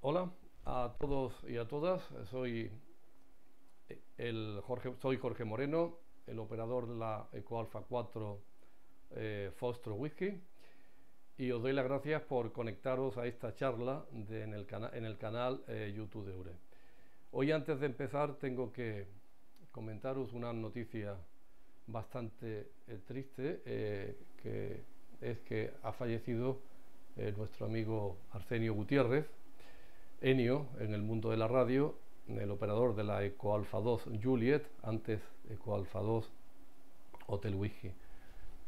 Hola a todos y a todas. Soy, eh, el Jorge, soy Jorge Moreno, el operador de la EcoAlfa 4 eh, Fostro Whisky. Y os doy las gracias por conectaros a esta charla en, el canal eh, YouTube de URE. Hoy antes de empezar tengo que comentaros una noticia bastante triste, que es que ha fallecido nuestro amigo Arsenio Gutiérrez, Enio en el mundo de la radio, el operador de la Eco 2 Juliet, antes Ecoalfa 2 Hotel Whisky.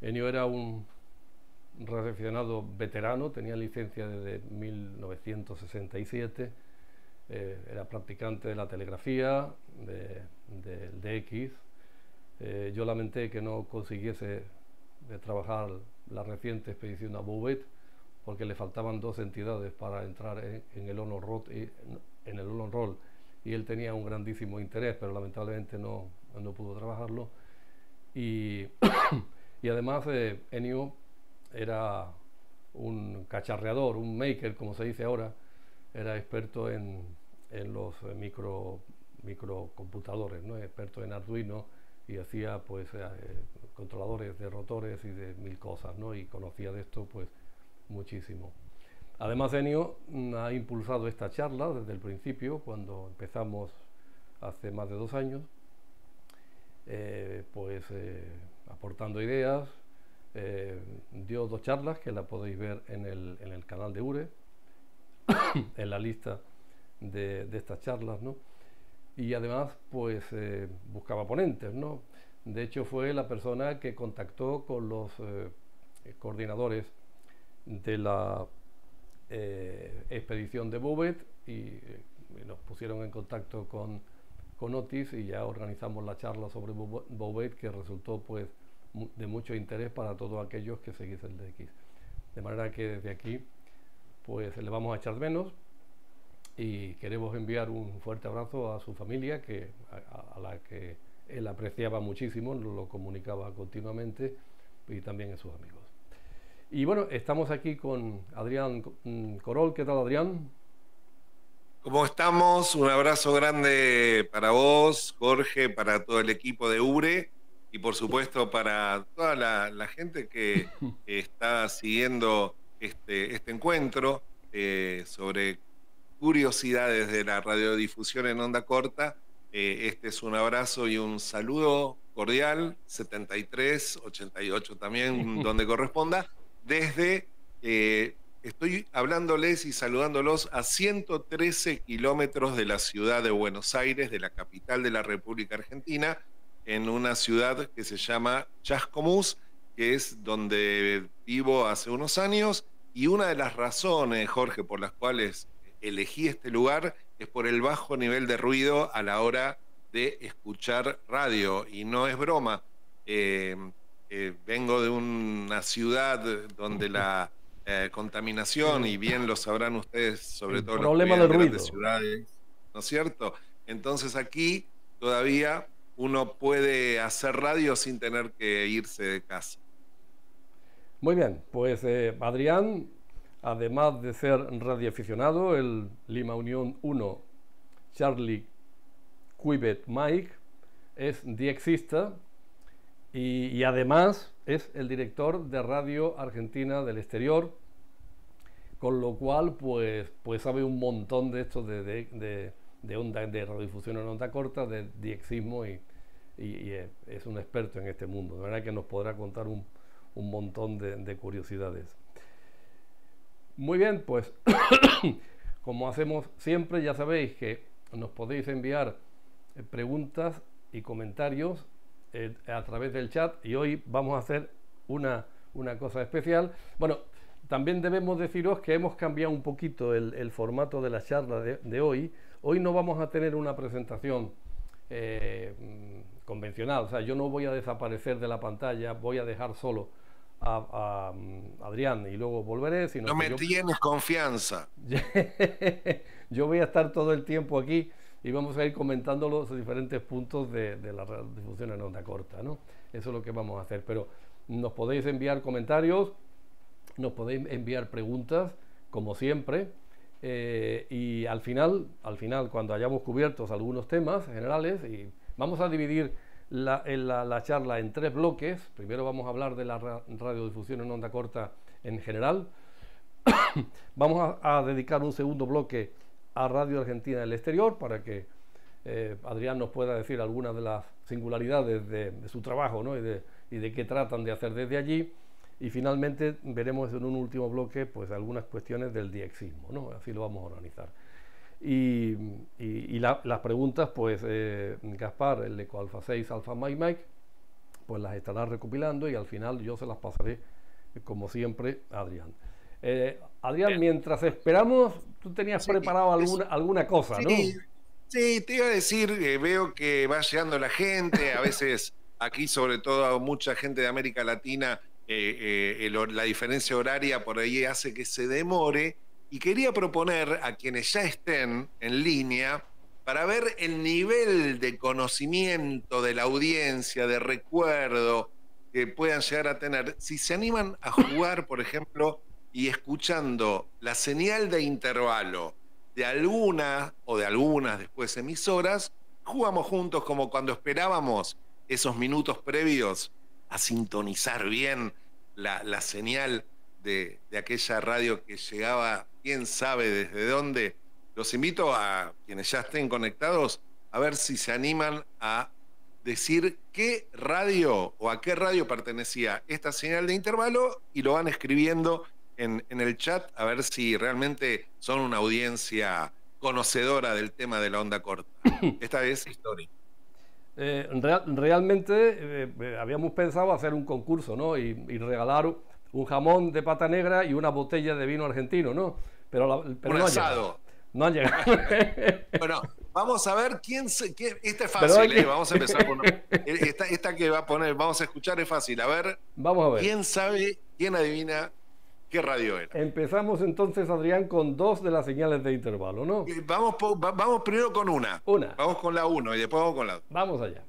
Enio era un recepcionado veterano, tenía licencia desde 1967, eh, era practicante de la telegrafía, del DX. Eh, yo lamenté que no consiguiese trabajar la reciente expedición a Bouvet, porque le faltaban dos entidades para entrar en, el honor roll, eh, en el roll y él tenía un grandísimo interés, pero lamentablemente no, no pudo trabajarlo. Y, y además eh, era un cacharreador, un maker, como se dice ahora, era experto en, en los eh, micro, microcomputadores, ¿no? experto en Arduino y hacía pues eh, controladores de rotores y de mil cosas, ¿no? y conocía de esto pues muchísimo. Además, Enio mm, ha impulsado esta charla desde el principio, cuando empezamos hace más de dos años, eh, pues eh, aportando ideas, eh, dio dos charlas que la podéis ver en el, canal de URE, en la lista de, estas charlas, ¿no? Y además, pues buscaba ponentes, ¿no? De hecho, fue la persona que contactó con los coordinadores de la eh, expedición de Bobet y, eh, nos pusieron en contacto con, Otis y ya organizamos la charla sobre Bobet que resultó pues de mucho interés para todos aquellos que seguís el DX. De manera que desde aquí pues le vamos a echar menos y queremos enviar un fuerte abrazo a su familia que, a la que él apreciaba muchísimo, lo comunicaba continuamente y también a sus amigos. Y bueno, estamos aquí con Adrián mm, Corol. ¿Qué tal, Adrián? ¿Cómo estamos? Un abrazo grande para vos, Jorge, para todo el equipo de URE y por supuesto para toda la, gente que está siguiendo este, este encuentro eh, sobre curiosidades de la radiodifusión en onda corta. Eh, este es un abrazo y un saludo cordial, 73, 88 también, donde corresponda desde, eh, estoy hablándoles y saludándolos a 113 kilómetros de la ciudad de Buenos Aires, de la capital de la República Argentina, en una ciudad que se llama Chascomús, que es donde vivo hace unos años. Y una de las razones, Jorge, por las cuales elegí este lugar es por el bajo nivel de ruido a la hora de escuchar radio. Y no es broma. Eh, eh, vengo de una ciudad donde la eh, contaminación, y bien lo sabrán ustedes, sobre todo en los de ciudades, ¿no es cierto? Entonces aquí todavía uno puede hacer radio sin tener que irse de casa. Muy bien, pues eh, Adrián, además de ser radioaficionado, el Lima Unión 1, Charlie Quibet Mike, es diexista, y, además es el director de Radio Argentina del Exterior, con lo cual pues, pues sabe un montón de esto de, de, de, onda, de radiodifusión en onda corta, de diexismo y, es un experto en este mundo. De verdad que nos podrá contar un, un montón de, curiosidades. Muy bien, pues como hacemos siempre, ya sabéis que nos podéis enviar preguntas y comentarios a través del chat y hoy vamos a hacer una, una cosa especial. Bueno, también debemos deciros que hemos cambiado un poquito el, formato de la charla de, hoy. Hoy no vamos a tener una presentación eh, convencional, o sea, yo no voy a desaparecer de la pantalla, voy a dejar solo a, mm, Adrián y luego volveré. si no me tienes confianza. yo voy a estar todo el tiempo aquí y vamos a ir comentando los diferentes puntos de, la radiodifusión en onda corta. ¿no? Eso es lo que vamos a hacer, pero nos podéis enviar comentarios, nos podéis enviar preguntas, como siempre, eh, y al final, al final, cuando hayamos cubierto algunos temas generales, y vamos a dividir la, charla en tres bloques. Primero vamos a hablar de la radiodifusión en onda corta en general. vamos a dedicar un segundo bloque a Radio Argentina del Exterior para que eh, Adrián nos pueda decir algunas de las singularidades de, su trabajo y, de, qué tratan de hacer desde allí. Y finalmente veremos en un último bloque pues, algunas cuestiones del diexismo, ¿no? así lo vamos a organizar. Y, las preguntas, pues eh, Gaspar, el Eco 6, Alfa Mike pues las estará recopilando y al final yo se las pasaré, como siempre, a Adrián. Eh, Adrián, mientras esperamos, tú tenías preparado alguna, alguna cosa, ¿no? Sí, te iba a decir, eh, veo que va llegando la gente, a veces aquí sobre todo mucha gente de América Latina, eh, eh, la diferencia horaria por ahí hace que se demore, y quería proponer a quienes ya estén en línea, para ver el nivel de conocimiento de la audiencia, de recuerdo que puedan llegar a tener, si se animan a jugar, por ejemplo, y escuchando la señal de intervalo de alguna o de algunas después emisoras, jugamos juntos como cuando esperábamos esos minutos previos a sintonizar bien la, señal de, de, aquella radio que llegaba, quién sabe desde dónde. Los invito a quienes ya estén conectados a ver si se animan a decir qué radio o a qué radio pertenecía esta señal de intervalo y lo van escribiendo en, el chat a ver si realmente son una audiencia conocedora del tema de la onda corta. Esta vez histórica. Eh, realmente eh, eh, habíamos pensado hacer un concurso, ¿no? Y, regalar un jamón de pata negra y una botella de vino argentino, ¿no? Pero, pero no han llegado. bueno, vamos a ver quién se. Quién, esta es fácil, vamos a empezar con. E, esta, esta, que va a poner, vamos a escuchar, es fácil. A ver. Vamos a ver. ¿Quién sabe, quién adivina ¿Qué radio era? Empezamos entonces, Adrián, con dos de las señales de intervalo, ¿no? Eh, vamos, vamos primero con una. Una. Vamos con la uno y después vamos con la dos. Vamos allá.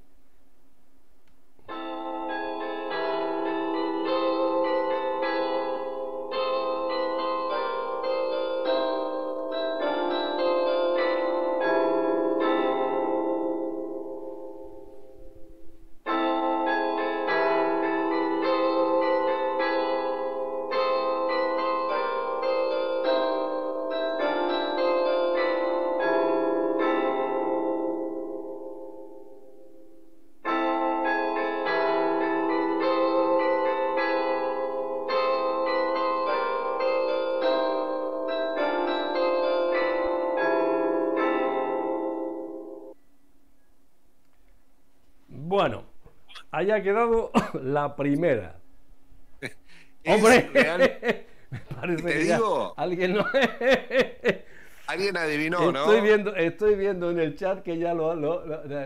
haya quedado la primera. ¡Hombre! Me parece ¿Te digo? alguien no. Alguien adivinó, estoy ¿no? Viendo, estoy viendo en el chat que ya lo.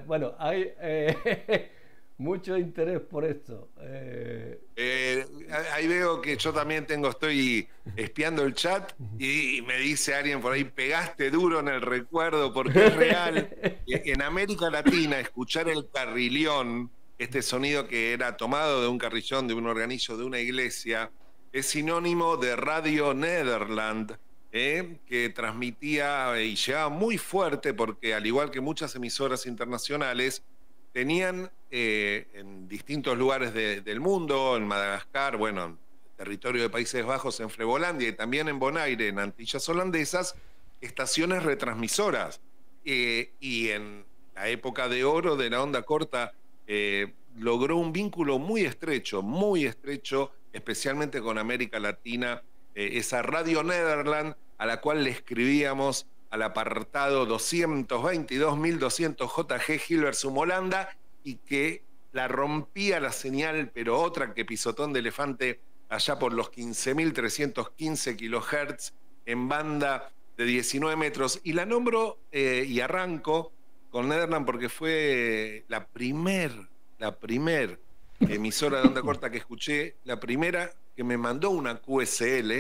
bueno, hay eh, mucho interés por esto. Eh. Eh, ahí veo que yo también tengo, estoy espiando el chat y, me dice alguien por ahí: pegaste duro en el recuerdo porque es real. E, en América Latina, escuchar el carrilión este sonido que era tomado de un carrillón, de un organillo, de una iglesia, es sinónimo de Radio Nederland, ¿eh? que transmitía y llegaba muy fuerte porque al igual que muchas emisoras internacionales, tenían eh, en distintos lugares del mundo, en Madagascar, bueno, en territorio de Países Bajos, en Frevolandia y también en Bonaire, en Antillas Holandesas, estaciones retransmisoras. Eh, y en la época de oro de la onda corta eh, logró un vínculo muy estrecho, muy estrecho, especialmente con América Latina, eh, esa Radio Nederland a la cual le escribíamos al apartado 222.200 JG Hilversum Holanda y que la rompía la señal, pero otra que pisotón de elefante allá por los 15.315 kilohertz en banda de 19 metros. Y la nombro eh, y arranco con Nederland porque fue la primer, la primer emisora de onda corta que escuché, la primera que me mandó una QSL,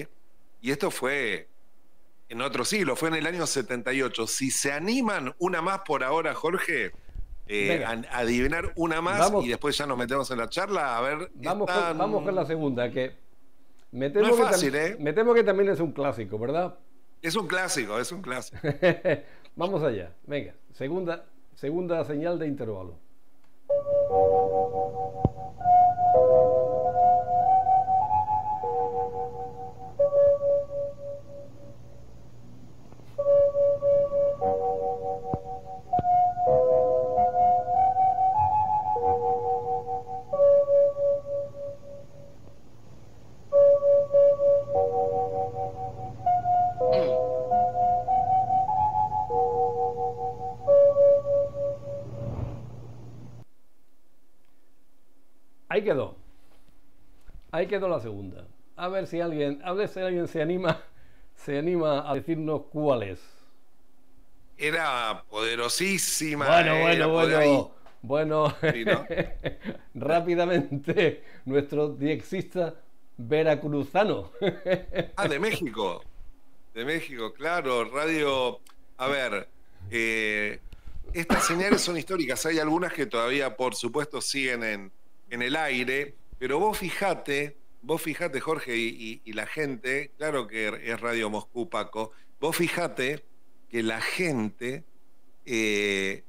y esto fue en otro siglo, fue en el año 78. Si se animan una más por ahora, Jorge, eh, adivinar una más y después ya nos metemos en la charla, a ver. Vamos, con, vamos con la segunda, que es fácil, ¿eh? me temo que también es un clásico, ¿verdad? Es un clásico, es un clásico. Vamos allá. Venga, segunda, segunda señal de intervalo. quedó. Ahí quedó la segunda. A ver si alguien, a ver si alguien se anima, se anima a decirnos cuál es. Era poderosísima. Bueno, eh, bueno, bueno. Bueno, rápidamente, nuestro diexista veracruzano. ah, de México. De México, claro. Radio. A ver, eh, estas señales son históricas. Hay algunas que todavía, por supuesto, siguen en, en el aire, pero vos fijate, vos fijate, Jorge, y, la gente, claro que es Radio Moscú, Paco, vos fijate que la gente eh,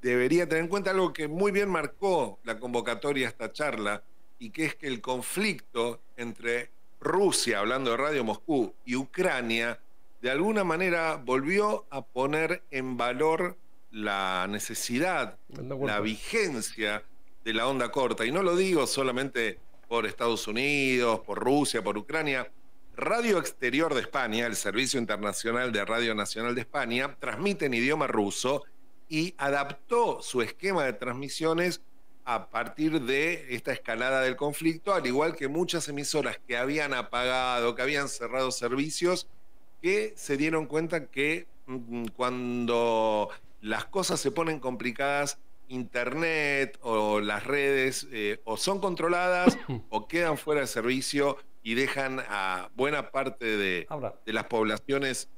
debería tener en cuenta algo que muy bien marcó la convocatoria a esta charla, y que es que el conflicto entre Rusia, hablando de Radio Moscú, y Ucrania, de alguna manera volvió a poner en valor la necesidad, la vigencia de la onda corta. Y no lo digo solamente por Estados Unidos, por Rusia, por Ucrania. Radio Exterior de España, el Servicio Internacional de Radio Nacional de España, transmite en idioma ruso y adaptó su esquema de transmisiones a partir de esta escalada del conflicto, al igual que muchas emisoras que habían apagado, que habían cerrado servicios, que se dieron cuenta que mm, cuando las cosas se ponen complicadas Internet o las redes eh, o son controladas o quedan fuera de servicio y dejan a buena parte de, las poblaciones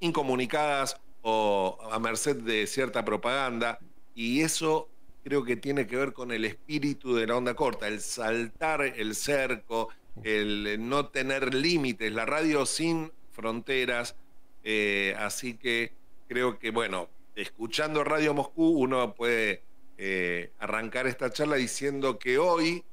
incomunicadas o a merced de cierta propaganda. Y eso creo que tiene que ver con el espíritu de la onda corta, el saltar el cerco, el no tener límites, la radio sin fronteras. Eh, así que creo que, bueno, escuchando Radio Moscú, uno puede eh, arrancar esta charla diciendo que hoy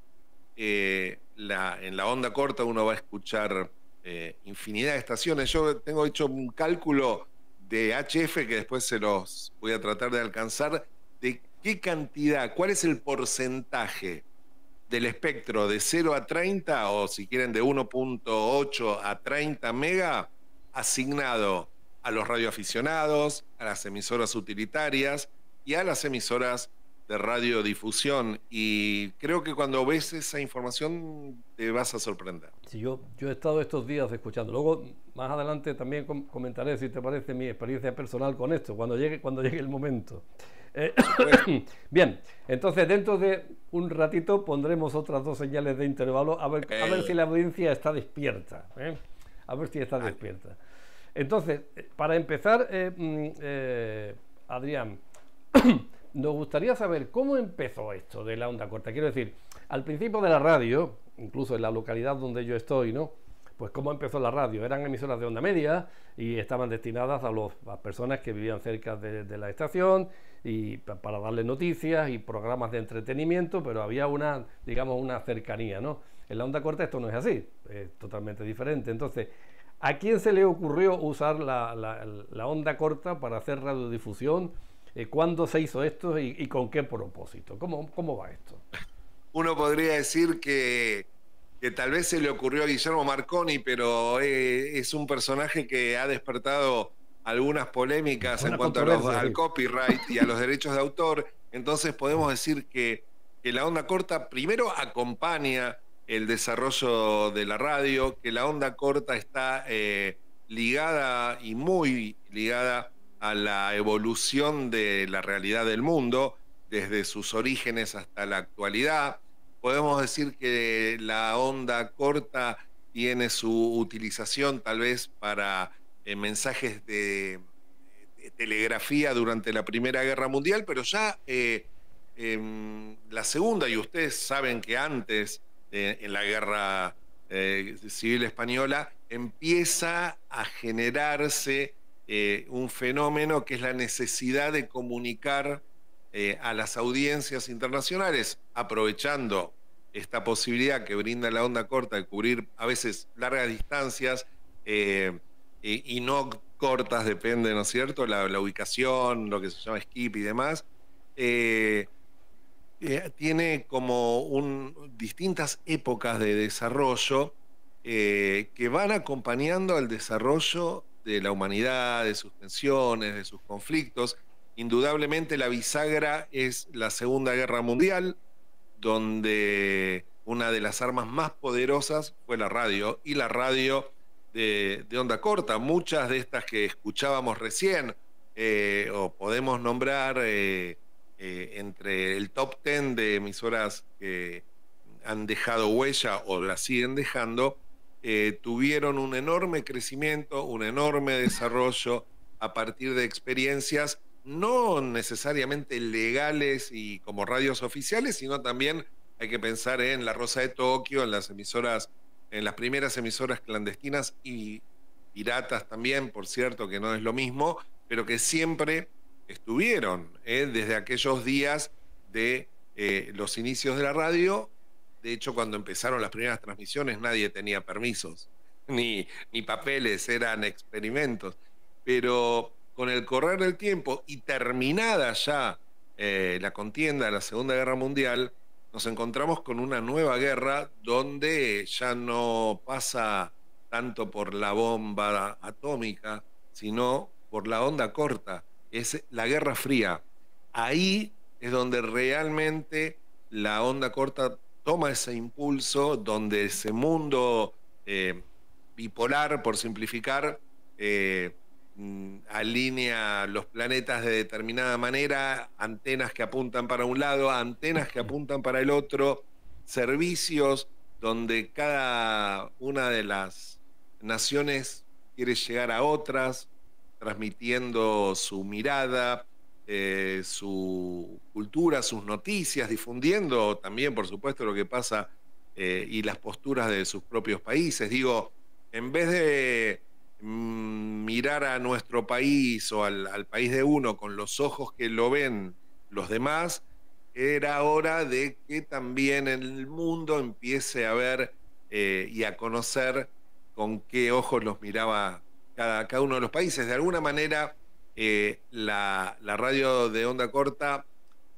eh, en la onda corta uno va a escuchar eh, infinidad de estaciones. Yo tengo hecho un cálculo de HF que después se los voy a tratar de alcanzar, de qué cantidad, cuál es el porcentaje del espectro de 0 a 30 o si quieren de 1.8 a 30 mega asignado a los radioaficionados, a las emisoras utilitarias y a las emisoras de radiodifusión. Y creo que cuando ves esa información te vas a sorprender. Sí, yo, yo he estado estos días escuchando. Luego, más adelante también comentaré, si te parece, mi experiencia personal con esto, cuando llegue, cuando llegue el momento. Eh, bien, entonces dentro de un ratito pondremos otras dos señales de intervalo a ver, a ver si la audiencia está despierta. ¿eh? A ver si está ah. despierta. Entonces, eh, para empezar, eh, mm, eh, Adrián, nos gustaría saber cómo empezó esto de la onda corta. Quiero decir, al principio de la radio, incluso en la localidad donde yo estoy, ¿no? Pues cómo empezó la radio. Eran emisoras de onda media y estaban destinadas a, las personas que vivían cerca de, la estación y para darle noticias y programas de entretenimiento, pero había una, digamos, una cercanía, ¿no? En la onda corta esto no es así, es totalmente diferente. Entonces, ¿A quién se le ocurrió usar la, onda corta para hacer radiodifusión? Eh, ¿Cuándo se hizo esto y, con qué propósito? ¿Cómo, ¿Cómo, va esto? Uno podría decir que, que, tal vez se le ocurrió a Guillermo Marconi, pero eh, es un personaje que ha despertado algunas polémicas en cuanto al copyright y a los derechos de autor. Entonces podemos decir que, que la onda corta primero acompaña el desarrollo de la radio, que la onda corta está eh, ligada y muy ligada a la evolución de la realidad del mundo, desde sus orígenes hasta la actualidad. Podemos decir que la onda corta tiene su utilización tal vez para eh, mensajes de, telegrafía durante la Primera Guerra Mundial, pero ya eh, la Segunda, y ustedes saben que antes eh, en la guerra eh, civil española, empieza a generarse eh, un fenómeno que es la necesidad de comunicar a las audiencias internacionales, aprovechando esta posibilidad que brinda la onda corta de cubrir a veces largas distancias y no cortas, depende, ¿no es cierto?, la, ubicación, lo que se llama skip y demás. Eh, tiene como distintas épocas de desarrollo eh, que van acompañando al desarrollo de la humanidad, de sus tensiones, de sus conflictos. Indudablemente la bisagra es la Segunda Guerra Mundial, donde una de las armas más poderosas fue la radio, y la radio de, onda corta, muchas de estas que escuchábamos recién, eh, o podemos nombrar... Eh, entre el top 10 de emisoras que han dejado huella o la siguen dejando, eh, tuvieron un enorme crecimiento, un enorme desarrollo a partir de experiencias no necesariamente legales y como radios oficiales, sino también hay que pensar en la Rosa de Tokio, en las emisoras, en las primeras emisoras clandestinas y piratas también, por cierto, que no es lo mismo, pero que siempre estuvieron ¿eh? desde aquellos días de eh, los inicios de la radio. De hecho, cuando empezaron las primeras transmisiones nadie tenía permisos, ni, ni papeles, eran experimentos. Pero con el correr del tiempo y terminada ya eh, la contienda de la Segunda Guerra Mundial, nos encontramos con una nueva guerra donde ya no pasa tanto por la bomba atómica, sino por la onda corta es la Guerra Fría. Ahí es donde realmente la onda corta toma ese impulso, donde ese mundo eh, bipolar, por simplificar, eh, mm, alinea los planetas de determinada manera, antenas que apuntan para un lado, antenas que apuntan para el otro, servicios donde cada una de las naciones quiere llegar a otras, transmitiendo su mirada, eh, su cultura, sus noticias, difundiendo también, por supuesto, lo que pasa eh, y las posturas de sus propios países. Digo, en vez de mm, mirar a nuestro país o al, país de uno con los ojos que lo ven los demás, era hora de que también el mundo empiece a ver eh, y a conocer con qué ojos los miraba cada, uno de los países. De alguna manera, eh, la, radio de onda corta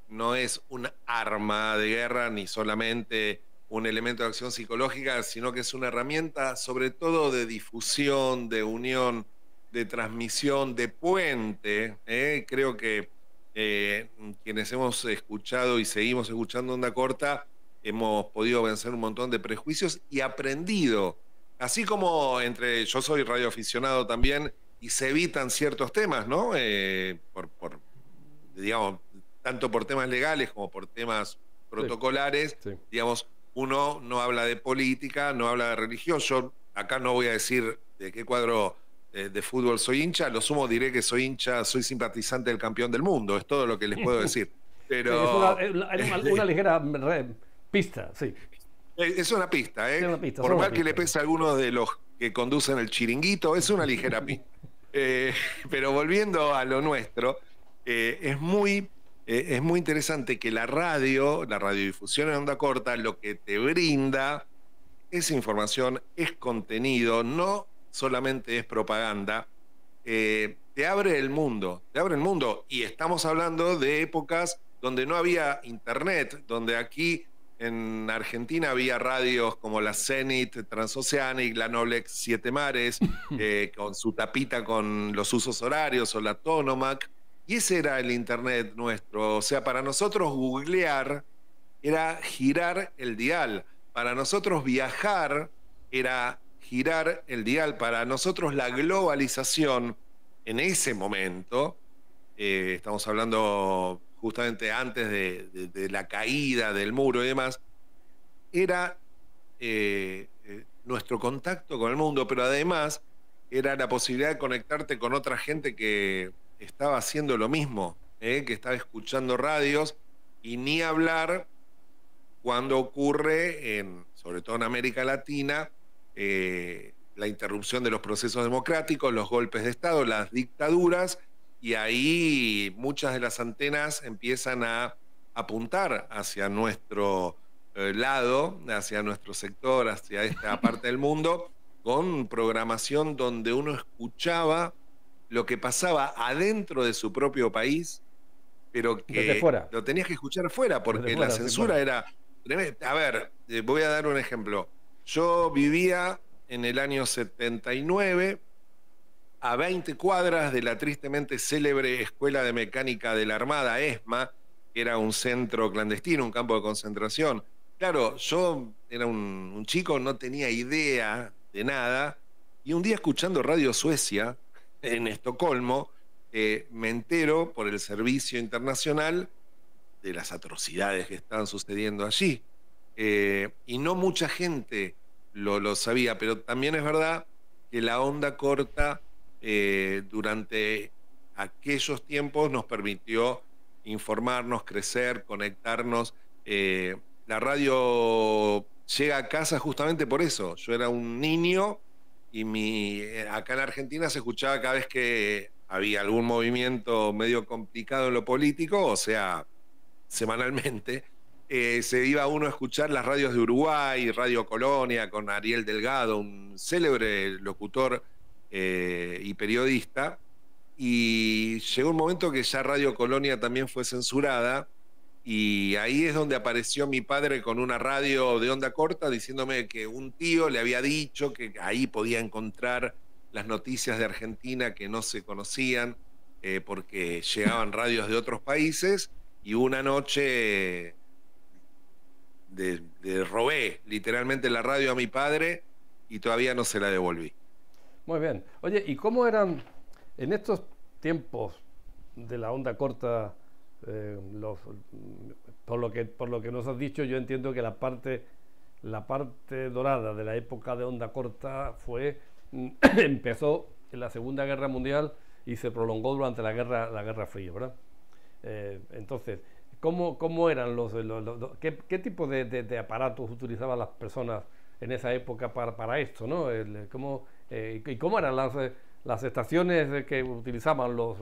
no es un arma de guerra ni solamente un elemento de acción psicológica, sino que es una herramienta sobre todo de difusión, de unión, de transmisión, de puente. ¿eh? Creo que eh, quienes hemos escuchado y seguimos escuchando onda corta, hemos podido vencer un montón de prejuicios y aprendido Así como entre yo soy radioaficionado también y se evitan ciertos temas, ¿no? Eh, por, digamos, tanto por temas legales como por temas protocolares, digamos, uno no habla de política, no habla de religión. Yo acá no voy a decir de qué cuadro eh, de fútbol soy hincha, lo sumo diré que soy hincha, soy simpatizante del campeón del mundo, es todo lo que les puedo decir. Pero... una ligera pista, sí. Eh, es una pista, ¿eh? Por mal que le pese a algunos de los que conducen el chiringuito, es una ligera pista. Eh, pero volviendo a lo nuestro, eh, es, muy, es muy interesante que la radio, la radiodifusión en onda corta, lo que te brinda es información, es contenido, no solamente es propaganda. te abre el mundo, te abre el mundo. Y estamos hablando de épocas donde no había internet, donde aquí en Argentina había radios como la Zenit, Transoceanic, la Noblex Siete Mares, eh, con su tapita con los usos horarios o la Tonomac. Y ese era el Internet nuestro. O sea, para nosotros googlear era girar el dial. Para nosotros viajar era girar el dial. Para nosotros la globalización en ese momento, eh, estamos hablando justamente antes de, la caída del muro y demás, era eh, eh, nuestro contacto con el mundo, pero además era la posibilidad de conectarte con otra gente que estaba haciendo lo mismo, eh, que estaba escuchando radios y ni hablar cuando ocurre, en, sobre todo en América Latina, la interrupción de los procesos democráticos, los golpes de Estado, las dictaduras y ahí muchas de las antenas empiezan a apuntar hacia nuestro eh, lado, hacia nuestro sector, hacia esta parte del mundo, con programación donde uno escuchaba lo que pasaba adentro de su propio país, pero que lo tenías que escuchar fuera, porque la censura era... A ver, eh, voy a dar un ejemplo. Yo vivía en el año 79 a 20 cuadras de la tristemente célebre Escuela de Mecánica de la Armada, ESMA, que era un centro clandestino, un campo de concentración. Claro, yo era un, chico, no tenía idea de nada, y un día escuchando Radio Suecia, en Estocolmo, eh, me entero por el servicio internacional de las atrocidades que están sucediendo allí. Eh, y no mucha gente lo sabía, pero también es verdad que la onda corta eh, durante aquellos tiempos nos permitió informarnos, crecer, conectarnos. Eh, la radio llega a casa justamente por eso. Yo era un niño y mi, eh, acá en Argentina se escuchaba cada vez que había algún movimiento medio complicado en lo político, o sea, semanalmente, se iba uno a escuchar las radios de Uruguay, Radio Colonia, con Ariel Delgado, un célebre locutor eh, y periodista. Y llegó un momento que ya Radio Colonia también fue censurada. Y ahí es donde apareció mi padre con una radio de onda corta diciéndome que un tío le había dicho que ahí podía encontrar las noticias de Argentina que no se conocían eh, porque llegaban radios de otros países y una noche robé literalmente la radio a mi padre y todavía no se la devolví. Muy bien. Oye, ¿y cómo eran en estos tiempos de la onda corta? Eh, por, lo que, por lo que nos has dicho, yo entiendo que la parte, la parte dorada de la época de onda corta fue mm, empezó en la Segunda Guerra Mundial y se prolongó durante la Guerra, la guerra Fría, ¿verdad? Eh, entonces, ¿cómo, ¿cómo, eran los... qué, tipo de, aparatos utilizaban las personas en esa época para, esto, ¿no? ¿Cómo eh, y cómo eran las, eh, las estaciones que utilizaban los,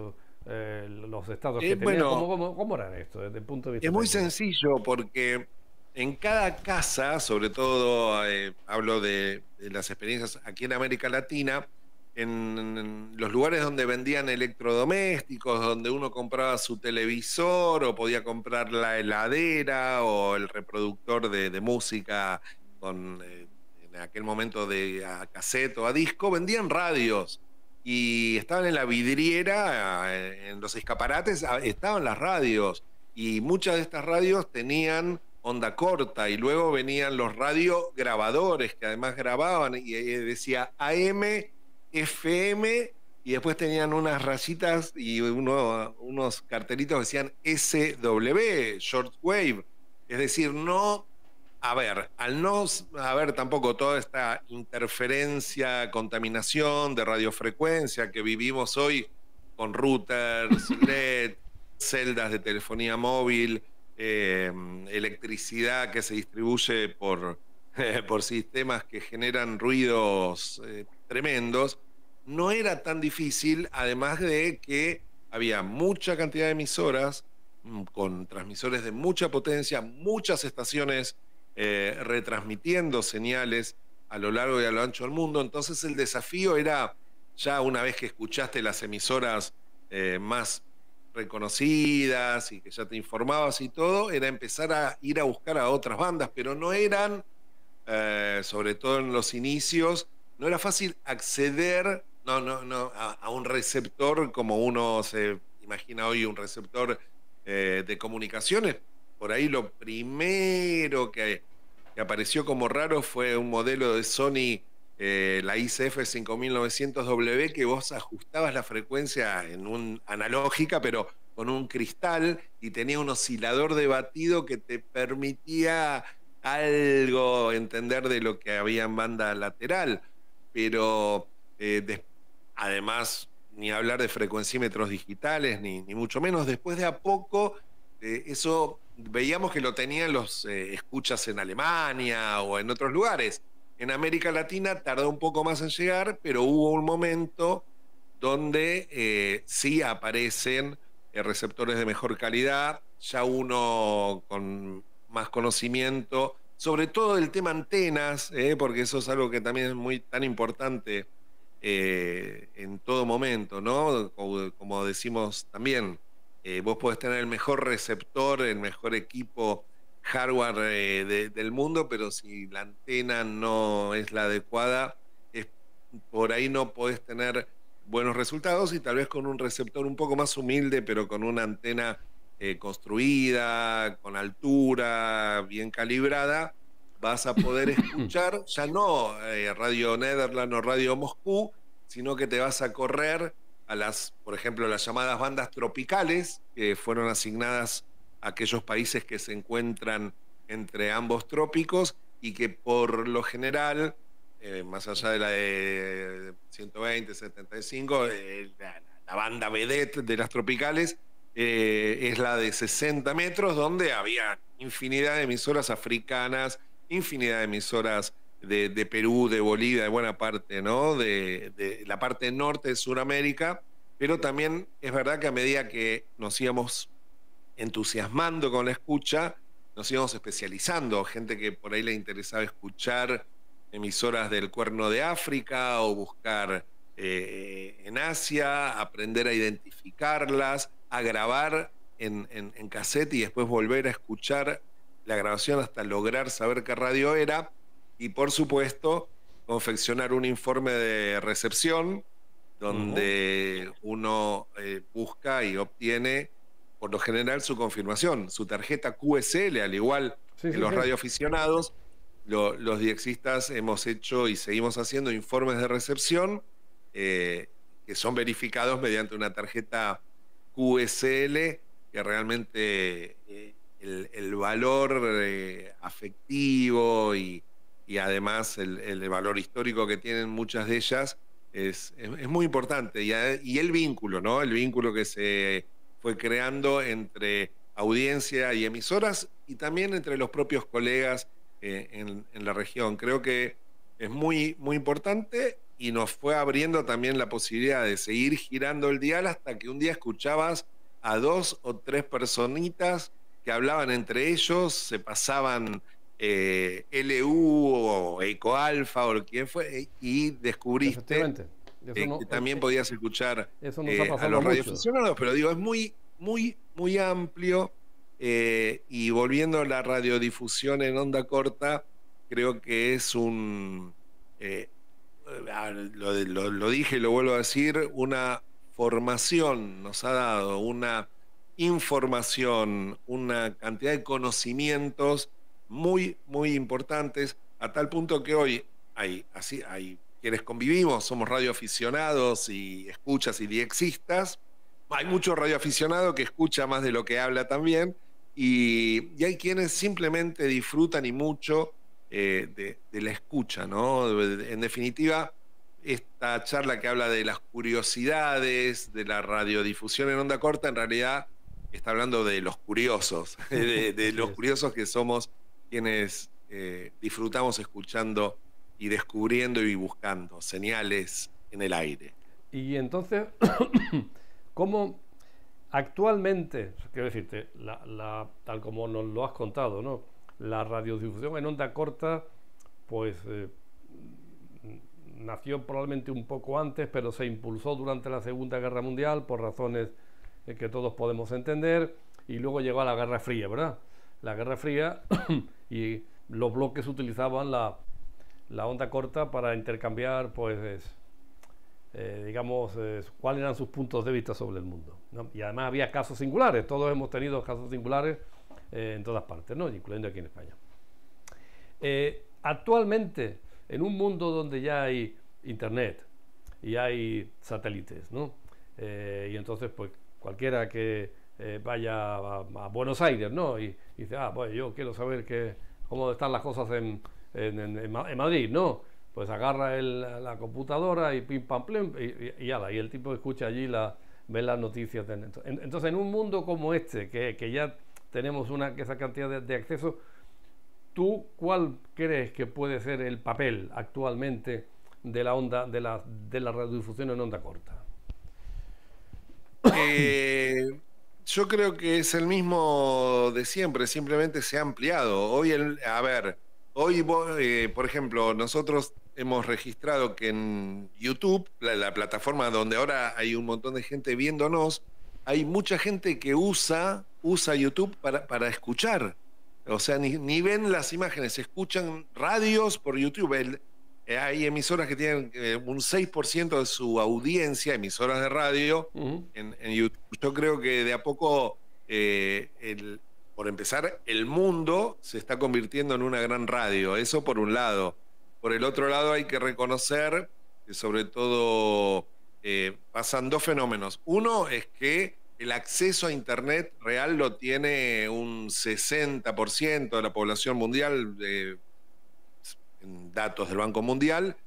eh, los estados que ¿Cómo, eran esto desde el punto de vista? Es muy sencillo porque en cada casa, sobre todo hablo de, las experiencias aquí en América Latina, en, los lugares donde vendían electrodomésticos, donde uno compraba su televisor o podía comprar la heladera o el reproductor de, de música con en aquel momento de a cassette o a disco, vendían radios. Y estaban en la vidriera, eh, en los escaparates, ah, estaban las radios. Y muchas de estas radios tenían onda corta y luego venían los radiograbadores que además grababan y, eh, decía AM, FM y después tenían unas rayitas y unos cartelitos que decían SW, Short Wave, Es decir, no a ver, al no haber tampoco toda esta interferencia, contaminación de radiofrecuencia que vivimos hoy con routers, LED, celdas de telefonía móvil, em, electricidad que se distribuye por, por sistemas que generan ruidos eh, tremendos, no era tan difícil, además de que había mucha cantidad de emisoras mm, con transmisores de mucha potencia, muchas estaciones eh, retransmitiendo señales a lo largo y a lo ancho del mundo. Entonces el desafío era, ya una vez que escuchaste las emisoras eh, más reconocidas y que ya te informabas y todo, era empezar a ir a buscar a otras bandas, pero no eran, eh, sobre todo en los inicios, no era fácil acceder no, no, no, a, un receptor como uno se imagina hoy, un receptor de comunicaciones. Por ahí lo primero que apareció como raro fue un modelo de Sony, eh, la ICF 5900W, que vos ajustabas la frecuencia en un analógica, pero con un cristal y tenía un oscilador de batido que te permitía algo entender de lo que había en banda lateral. Pero eh, además, ni hablar de frecuencímetros digitales, ni, mucho menos. Después de a poco, eh, eso veíamos que lo tenían los eh, escuchas en Alemania o en otros lugares. En América Latina tardó un poco más en llegar, pero hubo un momento donde eh, sí aparecen eh, receptores de mejor calidad, ya uno con más conocimiento, sobre todo del tema antenas, porque eso es algo que también es muy tan importante en todo momento, ¿no? como decimos también, eh, vos podés tener el mejor receptor, el mejor equipo hardware eh, del mundo, pero si la antena no es la adecuada, por ahí no podés tener buenos resultados y tal vez con un receptor un poco más humilde, pero con una antena eh, construida, con altura, bien calibrada, vas a poder escuchar ya no Radio Nederland o Radio Moscú, sino que te vas a correr a las, por ejemplo, las llamadas bandas tropicales, que fueron asignadas a aquellos países que se encuentran entre ambos trópicos y que por lo general, eh, más allá de la de 120, 75, eh, la, banda vedette de las tropicales eh, es la de 60 metros, donde había infinidad de emisoras africanas, infinidad de emisoras de, Perú, de Bolivia, de buena parte, ¿no? De, la parte norte de Sudamérica, pero también es verdad que a medida que nos íbamos entusiasmando con la escucha, nos íbamos especializando, gente que por ahí le interesaba escuchar emisoras del Cuerno de África o buscar eh, en Asia, aprender a identificarlas, a grabar en, en, en cassette y después volver a escuchar la grabación hasta lograr saber qué radio era y por supuesto confeccionar un informe de recepción donde uno eh, busca y obtiene por lo general su confirmación, su tarjeta QSL, al igual que los radioaficionados, los diexistas hemos hecho y seguimos haciendo informes de recepción eh, que son verificados mediante una tarjeta QSL que realmente eh, el, valor afectivo y, y además el, valor histórico que tienen muchas de ellas es, es, muy importante. Eh, y, el vínculo, ¿no? El vínculo que se fue creando entre audiencia y emisoras y también entre los propios colegas eh, en, la región. Creo que es muy, muy importante y nos fue abriendo también la posibilidad de seguir girando el dial hasta que un día escuchabas a dos o tres personitas que hablaban entre ellos, se pasaban eh, LU o Ecoalfa o quien fue, y descubriste que eh, también eh, podías escuchar a los radioaficionados, pero digo, es muy, muy, muy amplio y volviendo a la radiodifusión en onda corta, creo que es un, ah, lo, lo dije y lo vuelvo a decir, una formación nos ha dado, una información, una cantidad de conocimientos muy, muy importantes, a tal punto que hoy hay, así, hay quienes convivimos, somos radioaficionados y escuchas y diexistas. Hay mucho radioaficionado que escucha más de lo que habla también, y, hay quienes simplemente disfrutan y mucho eh, de, la escucha, ¿no? En definitiva, esta charla que habla de las curiosidades, de la radiodifusión en onda corta, en realidad está hablando de los curiosos, de los curiosos que somos quienes eh, disfrutamos escuchando y descubriendo y buscando señales en el aire. Y entonces, ¿cómo actualmente, quiero decirte, la, tal como nos lo has contado, ¿no? la radiodifusión en onda corta, pues eh, nació probablemente un poco antes, pero se impulsó durante la Segunda Guerra Mundial por razones eh, que todos podemos entender, y luego llegó a la Guerra Fría, ¿verdad? La Guerra Fría y los bloques utilizaban la, onda corta para intercambiar, pues, eh, digamos, cuáles eran sus puntos de vista sobre el mundo. Y además había casos singulares, todos hemos tenido casos singulares eh, en todas partes, ¿no? incluyendo aquí en España. Eh, actualmente, en un mundo donde ya hay Internet y hay satélites, ¿no? y entonces, pues, cualquiera que eh, vaya a, Buenos Aires, ¿no? Y, dice, ah, pues yo quiero saber que, cómo están las cosas en, Madrid, ¿no? Pues agarra la computadora y pim pam plem y, y, y, el tipo escucha allí la, ve las noticias. De, entonces, en un mundo como este, que, ya tenemos una, que esa cantidad de, acceso, ¿tú cuál crees que puede ser el papel actualmente de la onda, de la, de la radiodifusión en onda corta? Eh, yo creo que es el mismo de siempre, simplemente se ha ampliado. Hoy, el, a ver, hoy, eh, por ejemplo, nosotros hemos registrado que en YouTube, la, plataforma donde ahora hay un montón de gente viéndonos, hay mucha gente que usa, usa YouTube para, escuchar. O sea, ni, ni, ven las imágenes, escuchan radios por YouTube. Eh, hay emisoras que tienen eh, un 6% de su audiencia, emisoras de radio, en, YouTube. Yo creo que de a poco, eh, por empezar, el mundo se está convirtiendo en una gran radio. Eso por un lado. Por el otro lado, hay que reconocer que, sobre todo, pasan dos fenómenos. Uno es que el acceso a Internet real lo tiene un 60% de la población mundial en datos del Banco Mundial,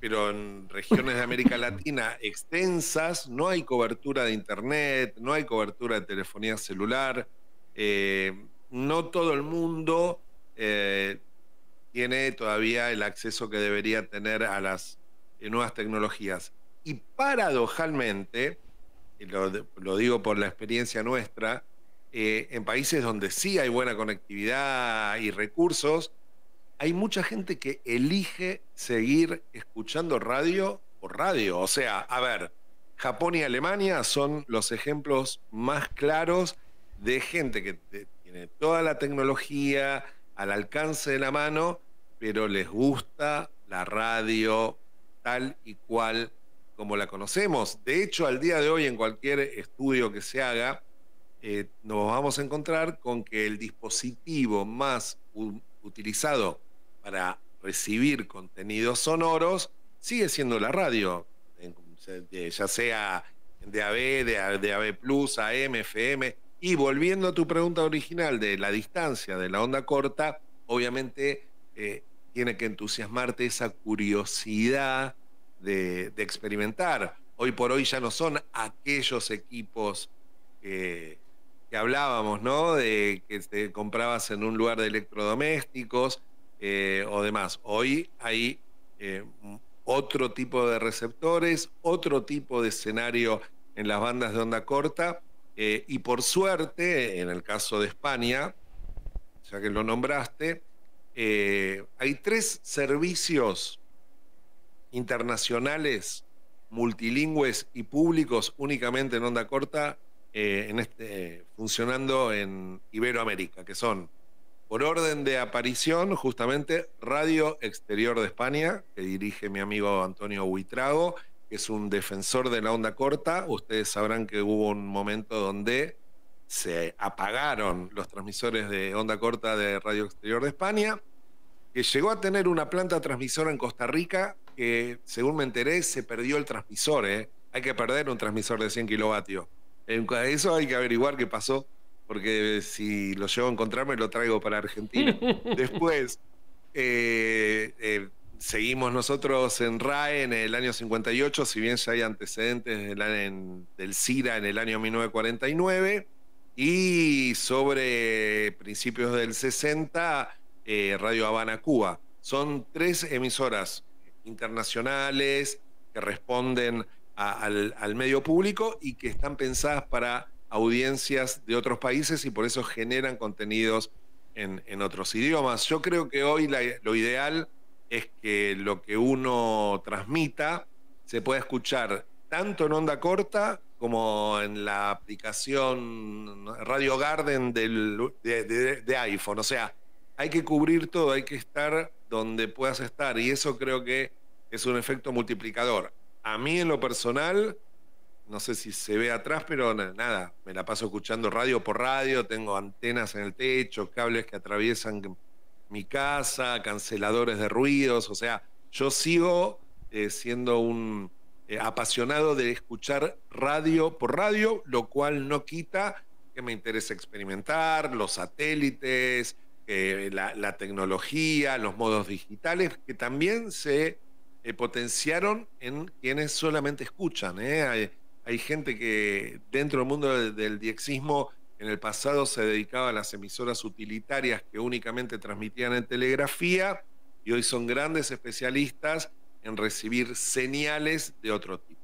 pero en regiones de América Latina extensas no hay cobertura de Internet, no hay cobertura de telefonía celular, eh, no todo el mundo eh, tiene todavía el acceso que debería tener a las eh, nuevas tecnologías. Y paradojalmente, lo, digo por la experiencia nuestra, en países donde sí hay buena conectividad y recursos, hay mucha gente que elige seguir escuchando radio por radio. O sea, a ver, Japón y Alemania son los ejemplos más claros de gente que tiene toda la tecnología al alcance de la mano, pero les gusta la radio tal y cual como la conocemos. De hecho, al día de hoy, en cualquier estudio que se haga, eh, nos vamos a encontrar con que el dispositivo más utilizado para recibir contenidos sonoros sigue siendo la radio, eh, ya sea de AB, de Plus, AM, FM. Y volviendo a tu pregunta original de la distancia, de la onda corta, obviamente eh, tiene que entusiasmarte esa curiosidad de, experimentar. Hoy por hoy ya no son aquellos equipos que hablábamos, ¿no? De que te comprabas en un lugar de electrodomésticos, eh, o demás. Hoy hay eh, otro tipo de receptores, otro tipo de escenario en las bandas de onda corta eh, y por suerte, en el caso de España, ya que lo nombraste, hay tres servicios internacionales, multilingües y públicos únicamente en onda corta este, funcionando en Iberoamérica, que son por orden de aparición, justamente Radio Exterior de España, que dirige mi amigo Antonio Huitrago, que es un defensor de la onda corta. Ustedes sabrán que hubo un momento donde se apagaron los transmisores de onda corta de Radio Exterior de España, que llegó a tener una planta transmisora en Costa Rica, que según me enteré se perdió el transmisor. ¿eh? Hay que perder un transmisor de 100 kilovatios. Eso hay que averiguar qué pasó porque si lo llego a encontrarme lo traigo para Argentina. Después, eh, eh, seguimos nosotros en RAE en el año 58, si bien ya hay antecedentes del, CIRA en el año 1949, y sobre principios del 60, eh, Radio Habana, Cuba. Son tres emisoras internacionales que responden al medio público y que están pensadas para audiencias de otros países y por eso generan contenidos en, otros idiomas. Yo creo que hoy lo ideal es que lo que uno transmita se pueda escuchar tanto en onda corta como en la aplicación Radio Garden de, iPhone. O sea, hay que cubrir todo, hay que estar donde puedas estar y eso creo que es un efecto multiplicador. A mí en lo personal no sé si se ve atrás, pero nada, me la paso escuchando radio por radio, tengo antenas en el techo, cables que atraviesan mi casa, canceladores de ruidos, o sea, yo sigo eh, siendo un eh, apasionado de escuchar radio por radio, lo cual no quita que me interese experimentar, los satélites, eh, la, la, tecnología, los modos digitales, que también se potenciaron en quienes solamente escuchan. ¿eh? hay gente que dentro del mundo del, diexismo en el pasado se dedicaba a las emisoras utilitarias que únicamente transmitían en telegrafía y hoy son grandes especialistas en recibir señales de otro tipo.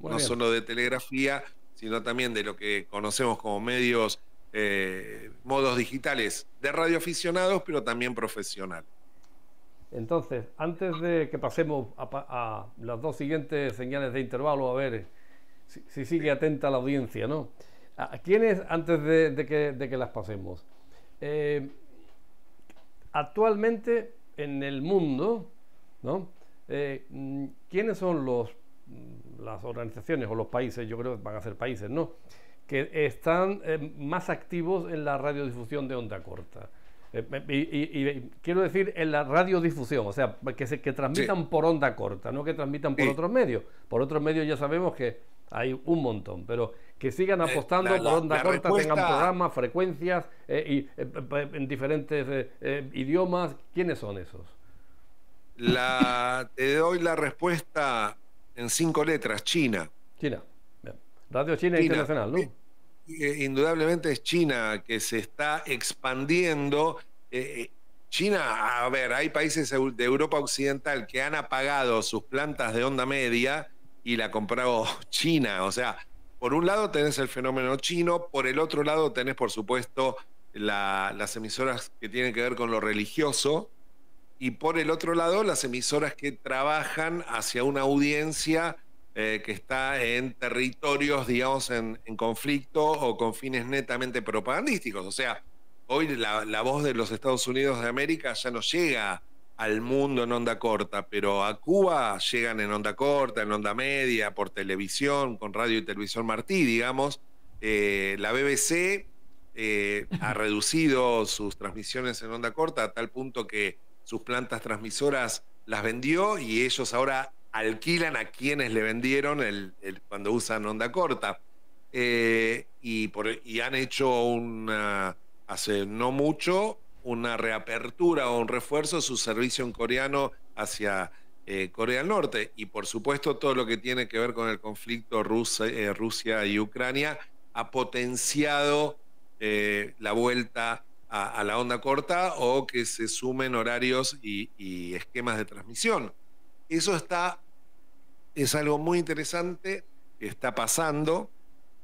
no solo de telegrafía, sino también de lo que conocemos como medios, eh, modos digitales de radioaficionados, pero también profesionales. Entonces, antes de que pasemos a las dos siguientes señales de intervalo, a ver si sigue atenta a la audiencia, ¿no? ¿A ah, ¿Quiénes, antes de, que, de que, las pasemos? Eh, actualmente en el mundo, ¿no? Eh, ¿Quiénes son los, las organizaciones o los países, yo creo que van a ser países, ¿no? Que están eh, más activos en la radiodifusión de onda corta. y, quiero decir en la radiodifusión, o sea, que, se, que transmitan por onda corta, no que transmitan por otros medios. Por otros medios ya sabemos que hay un montón, pero que sigan eh, apostando por onda corta, tengan programas, frecuencias eh, eh, en diferentes idiomas. ¿Quiénes son esos? La, te doy la respuesta en cinco letras, China. China. Radio China, Internacional, ¿no? indudablemente es China que se está expandiendo. China, a ver, hay países de Europa Occidental que han apagado sus plantas de onda media y la compró China. O sea, por un lado tenés el fenómeno chino, por el otro lado tenés, por supuesto, las emisoras que tienen que ver con lo religioso, y por el otro lado las emisoras que trabajan hacia una audiencia eh, que está en territorios, digamos, en, en, conflicto o con fines netamente propagandísticos. O sea, hoy la, la voz de los Estados Unidos de América ya no llega al mundo en onda corta, pero a Cuba llegan en onda corta, en onda media, por televisión, con radio y televisión Martí, digamos. Eh, la BBC eh, ha reducido sus transmisiones en onda corta a tal punto que sus plantas transmisoras las vendió y ellos ahora alquilan a quienes le vendieron el, cuando usan onda corta. Eh, y, y han hecho una, hace no mucho una reapertura o un refuerzo de su servicio en coreano hacia eh, Corea del Norte. Y por supuesto todo lo que tiene que ver con el conflicto Rusia, eh, Rusia y Ucrania ha potenciado eh, la vuelta a, la onda corta o que se sumen horarios y, esquemas de transmisión. Eso está, es algo muy interesante, que está pasando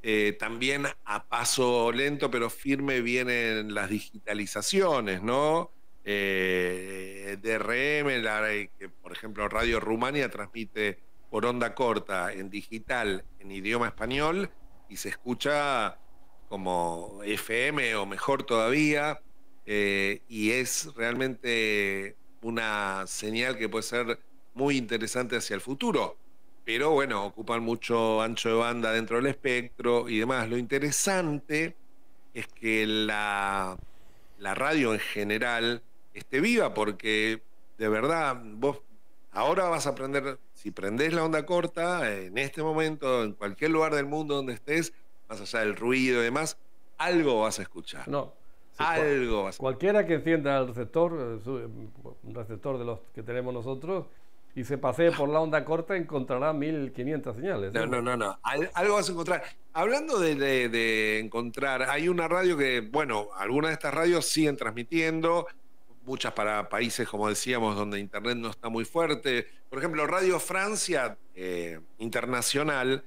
eh, también a paso lento pero firme vienen las digitalizaciones, ¿no? Eh, DRM, por ejemplo Radio Rumania transmite por onda corta en digital en idioma español y se escucha como FM o mejor todavía eh, y es realmente una señal que puede ser muy interesante hacia el futuro pero bueno, ocupan mucho ancho de banda dentro del espectro y demás. Lo interesante es que la, radio en general esté viva, porque de verdad, vos ahora vas a aprender, si prendés la onda corta, en este momento, en cualquier lugar del mundo donde estés, más allá del ruido y demás, algo vas a escuchar. No. algo. Cualquiera que encienda el receptor, eh, un receptor de los que tenemos nosotros, y se pasee por la onda corta, encontrará 1500 señales. ¿eh? No, no, no, no. algo vas a encontrar. Hablando de, encontrar, hay una radio que, bueno, algunas de estas radios siguen transmitiendo, muchas para países, como decíamos, donde Internet no está muy fuerte. Por ejemplo, Radio Francia eh, Internacional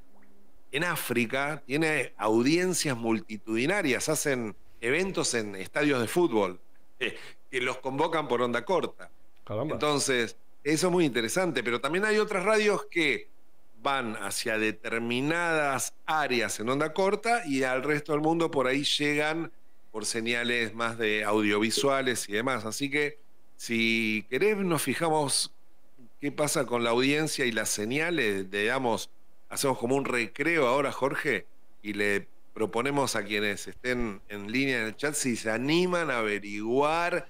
en África tiene audiencias multitudinarias, hacen eventos en estadios de fútbol, eh, que los convocan por onda corta. Entonces, eso es muy interesante, pero también hay otras radios que van hacia determinadas áreas en onda corta y al resto del mundo por ahí llegan por señales más de audiovisuales y demás. Así que si querés nos fijamos qué pasa con la audiencia y las señales, le hacemos como un recreo ahora, Jorge, y le proponemos a quienes estén en línea en el chat si se animan a averiguar.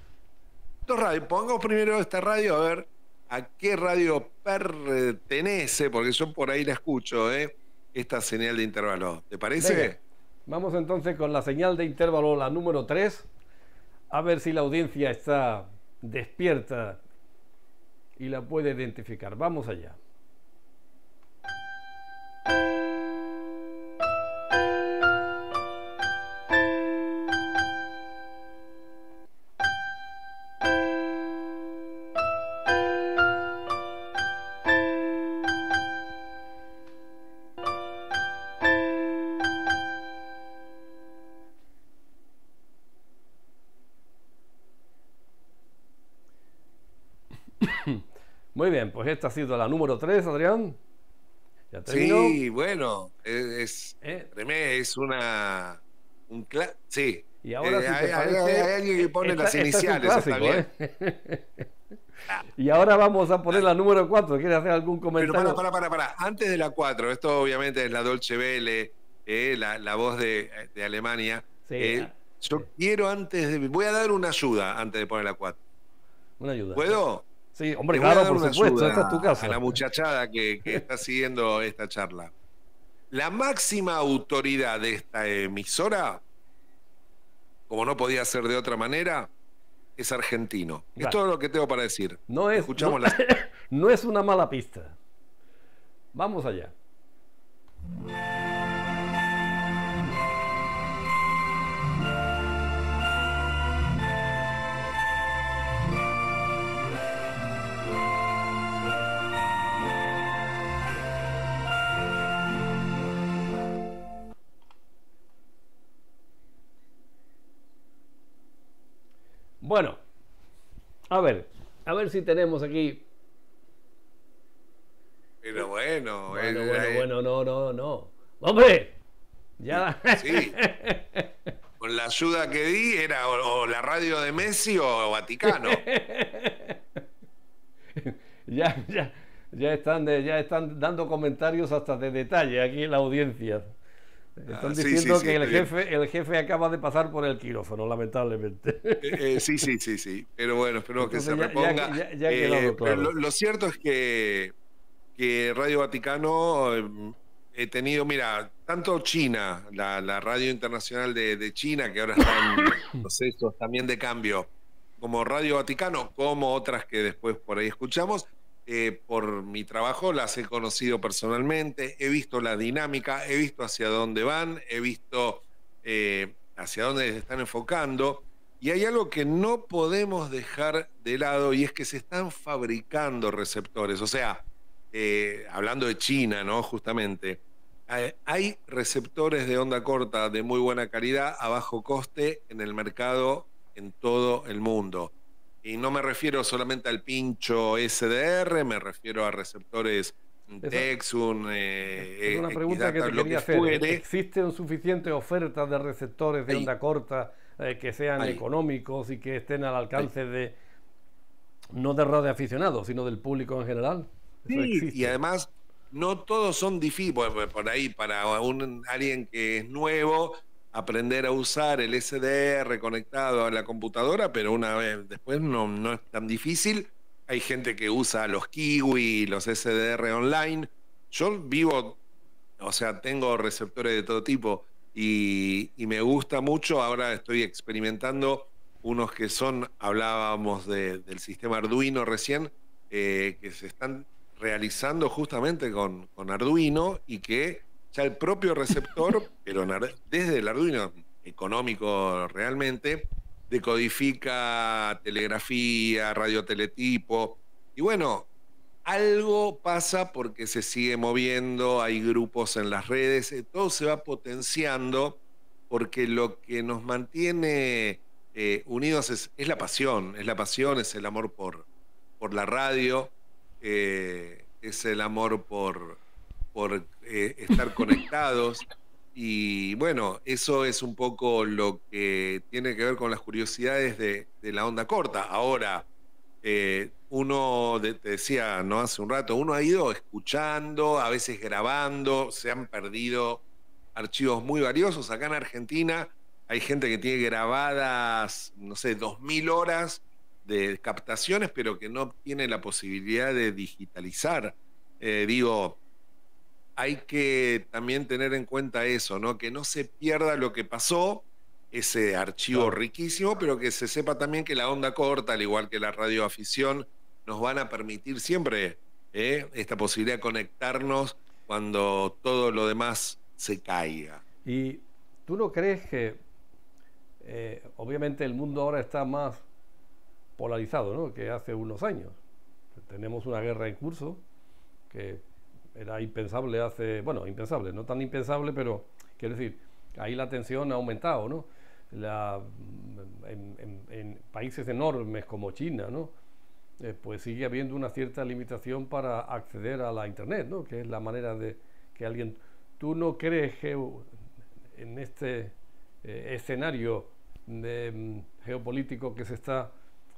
radios, pongamos primero esta radio a ver a qué radio pertenece, porque yo por ahí la escucho, ¿eh? esta señal de intervalo. ¿Te parece? Vamos entonces con la señal de intervalo, la número 3, a ver si la audiencia está despierta y la puede identificar. Vamos allá. pues esta ha sido la número 3, Adrián. ¿Ya Sí, bueno, es, es, ¿Eh? es una. Un sí. Y ahora, eh, hay, alguien que pone las iniciales, ¿eh? ah. Y ahora vamos a poner la número 4. ¿Quieres hacer algún comentario? Pero para, para, para, Antes de la 4, esto obviamente es la Dolce Vele, la, la, voz de, de Alemania. Sí, ah, yo quiero antes de. Voy a dar una ayuda antes de poner la 4. Una ayuda. ¿Puedo? Sí, hombre, claro, por supuesto, esta es tu casa. A la muchachada que, está siguiendo esta charla. La máxima autoridad de esta emisora, como no podía ser de otra manera, es argentino. Es todo lo que tengo para decir. No es, Escuchamos la... no es una mala pista. Vamos allá. Bueno, a ver, a ver si tenemos aquí. Pero bueno, bueno, bueno, bueno, no, no, no. ¡Hombre! Ya. Sí. Con la ayuda que di era o, la radio de Messi o Vaticano. ya, ya, ya están, ya están dando comentarios hasta de detalle aquí en la audiencia. Ah, están diciendo que el, jefe, el jefe acaba de pasar por el quirófano, lamentablemente. Eh, eh, sí, sí, sí, sí. Pero bueno, espero que se reponga. Eh, lo, cierto es que, que Radio Vaticano he tenido, mira, tanto China, la, radio internacional de, China, que ahora están en procesos también de cambio, como Radio Vaticano, como otras que después por ahí escuchamos, eh, por mi trabajo, las he conocido personalmente, he visto la dinámica, he visto hacia dónde van, he visto eh, hacia dónde se están enfocando. Y hay algo que no podemos dejar de lado y es que se están fabricando receptores. O sea, eh, hablando de China, ¿no? Justamente, hay receptores de onda corta de muy buena calidad a bajo coste en el mercado en todo el mundo. Y no me refiero solamente al pincho SDR, me refiero a receptores Texun, eh, es una eh, pregunta que te quería hacer. ¿Existen suficientes ofertas de receptores de onda corta eh, que sean económicos y que estén al alcance de no de radio aficionados, sino del público en general? Sí, y además no todos son difíciles. Por ahí, para un, alguien que es nuevo, aprender a usar el SDR conectado a la computadora, pero una vez después no, no es tan difícil. Hay gente que usa los Kiwi, los SDR online. Yo vivo, o sea, tengo receptores de todo tipo y, me gusta mucho. Ahora estoy experimentando unos que son, hablábamos del sistema Arduino recién, eh, que se están realizando justamente con, con Arduino y que ya el propio receptor, pero desde el Arduino económico realmente, decodifica telegrafía, teletipo y bueno, algo pasa porque se sigue moviendo, hay grupos en las redes, eh, todo se va potenciando porque lo que nos mantiene eh, unidos es, la pasión, es la pasión, es el amor por, por la radio, eh, es el amor por eh, estar conectados. Y bueno, eso es un poco lo que tiene que ver con las curiosidades de, la onda corta. Ahora, eh, uno, te decía, ¿no? Hace un rato, uno ha ido escuchando, a veces grabando, se han perdido archivos muy valiosos. Acá en Argentina hay gente que tiene grabadas, no sé, dos 2.000 horas de captaciones, pero que no tiene la posibilidad de digitalizar. Eh, digo, hay que también tener en cuenta eso, ¿no? Que no se pierda lo que pasó, ese archivo riquísimo, pero que se sepa también que la onda corta, al igual que la radioafición, nos van a permitir siempre ¿eh? esta posibilidad de conectarnos cuando todo lo demás se caiga. ¿Y tú no crees que, eh, obviamente, el mundo ahora está más polarizado ¿no? que hace unos años? Tenemos una guerra en curso que era impensable hace, bueno, impensable, no tan impensable, pero quiero decir, ahí la tensión ha aumentado, ¿no? La, en, países enormes como China, ¿no? Eh, pues sigue habiendo una cierta limitación para acceder a la Internet, ¿no? Que es la manera de que alguien... ¿Tú no crees que en este eh, escenario mm, geopolítico que se está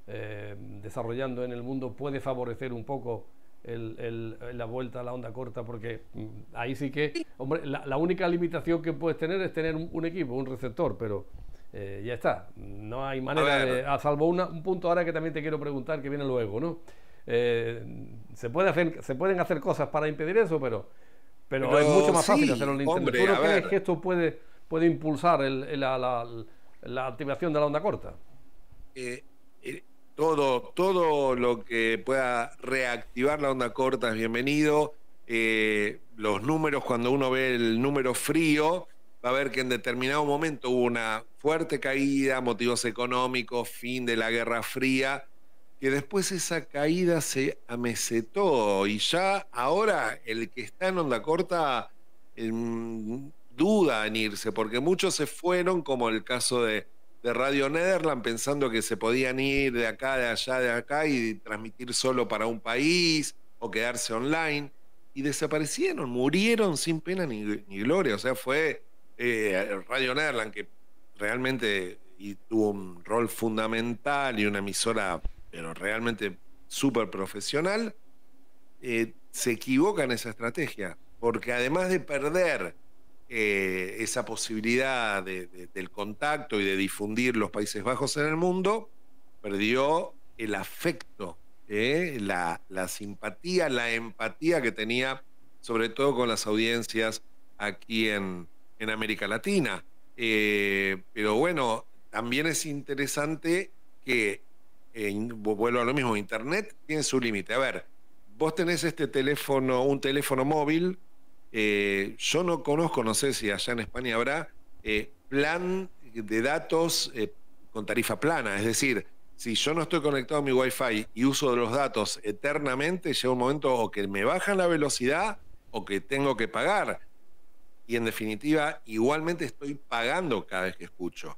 eh, desarrollando en el mundo puede favorecer un poco eh, la vuelta a la onda corta, porque mm, ahí sí que, hombre, la, única limitación que puedes tener es tener un, equipo, un receptor, pero eh, ya está, no hay manera a de, salvo un punto ahora que también te quiero preguntar, que viene luego, ¿no? Eh, se, puede hacer, se pueden hacer cosas para impedir eso, pero, pero, es mucho más fácil hacerlo Hombre, ¿Tú crees que esto puede, puede impulsar la, la, la activación de la onda corta? Eh, todo, lo que pueda reactivar la onda corta es bienvenido. Eh, los números, cuando uno ve el número frío, va a ver que en determinado momento hubo una fuerte caída, motivos económicos, fin de la Guerra Fría, que después esa caída se amesetó y ya ahora el que está en onda corta duda en irse, porque muchos se fueron, como el caso de de Radio Nederland pensando que se podían ir de acá, de allá, de acá y transmitir solo para un país o quedarse online. Y desaparecieron, murieron sin pena ni, gloria. O sea, fue eh, Radio Nederland que realmente tuvo un rol fundamental y una emisora, pero realmente súper profesional, eh, se equivoca en esa estrategia. Porque además de perder eh, esa posibilidad del contacto y de difundir los Países Bajos en el mundo, perdió el afecto, eh, la, simpatía, la empatía que tenía, sobre todo con las audiencias aquí en, América Latina. Eh, pero bueno, también es interesante que, vuelvo a lo mismo, Internet tiene su límite. A ver, vos tenés este teléfono, un teléfono móvil eh, yo no conozco, no sé si allá en España habrá eh, plan de datos eh, con tarifa plana. Es decir, si yo no estoy conectado a mi wifi y uso de los datos eternamente, llega un momento o que me bajan la velocidad o que tengo que pagar. Y en definitiva, igualmente estoy pagando cada vez que escucho.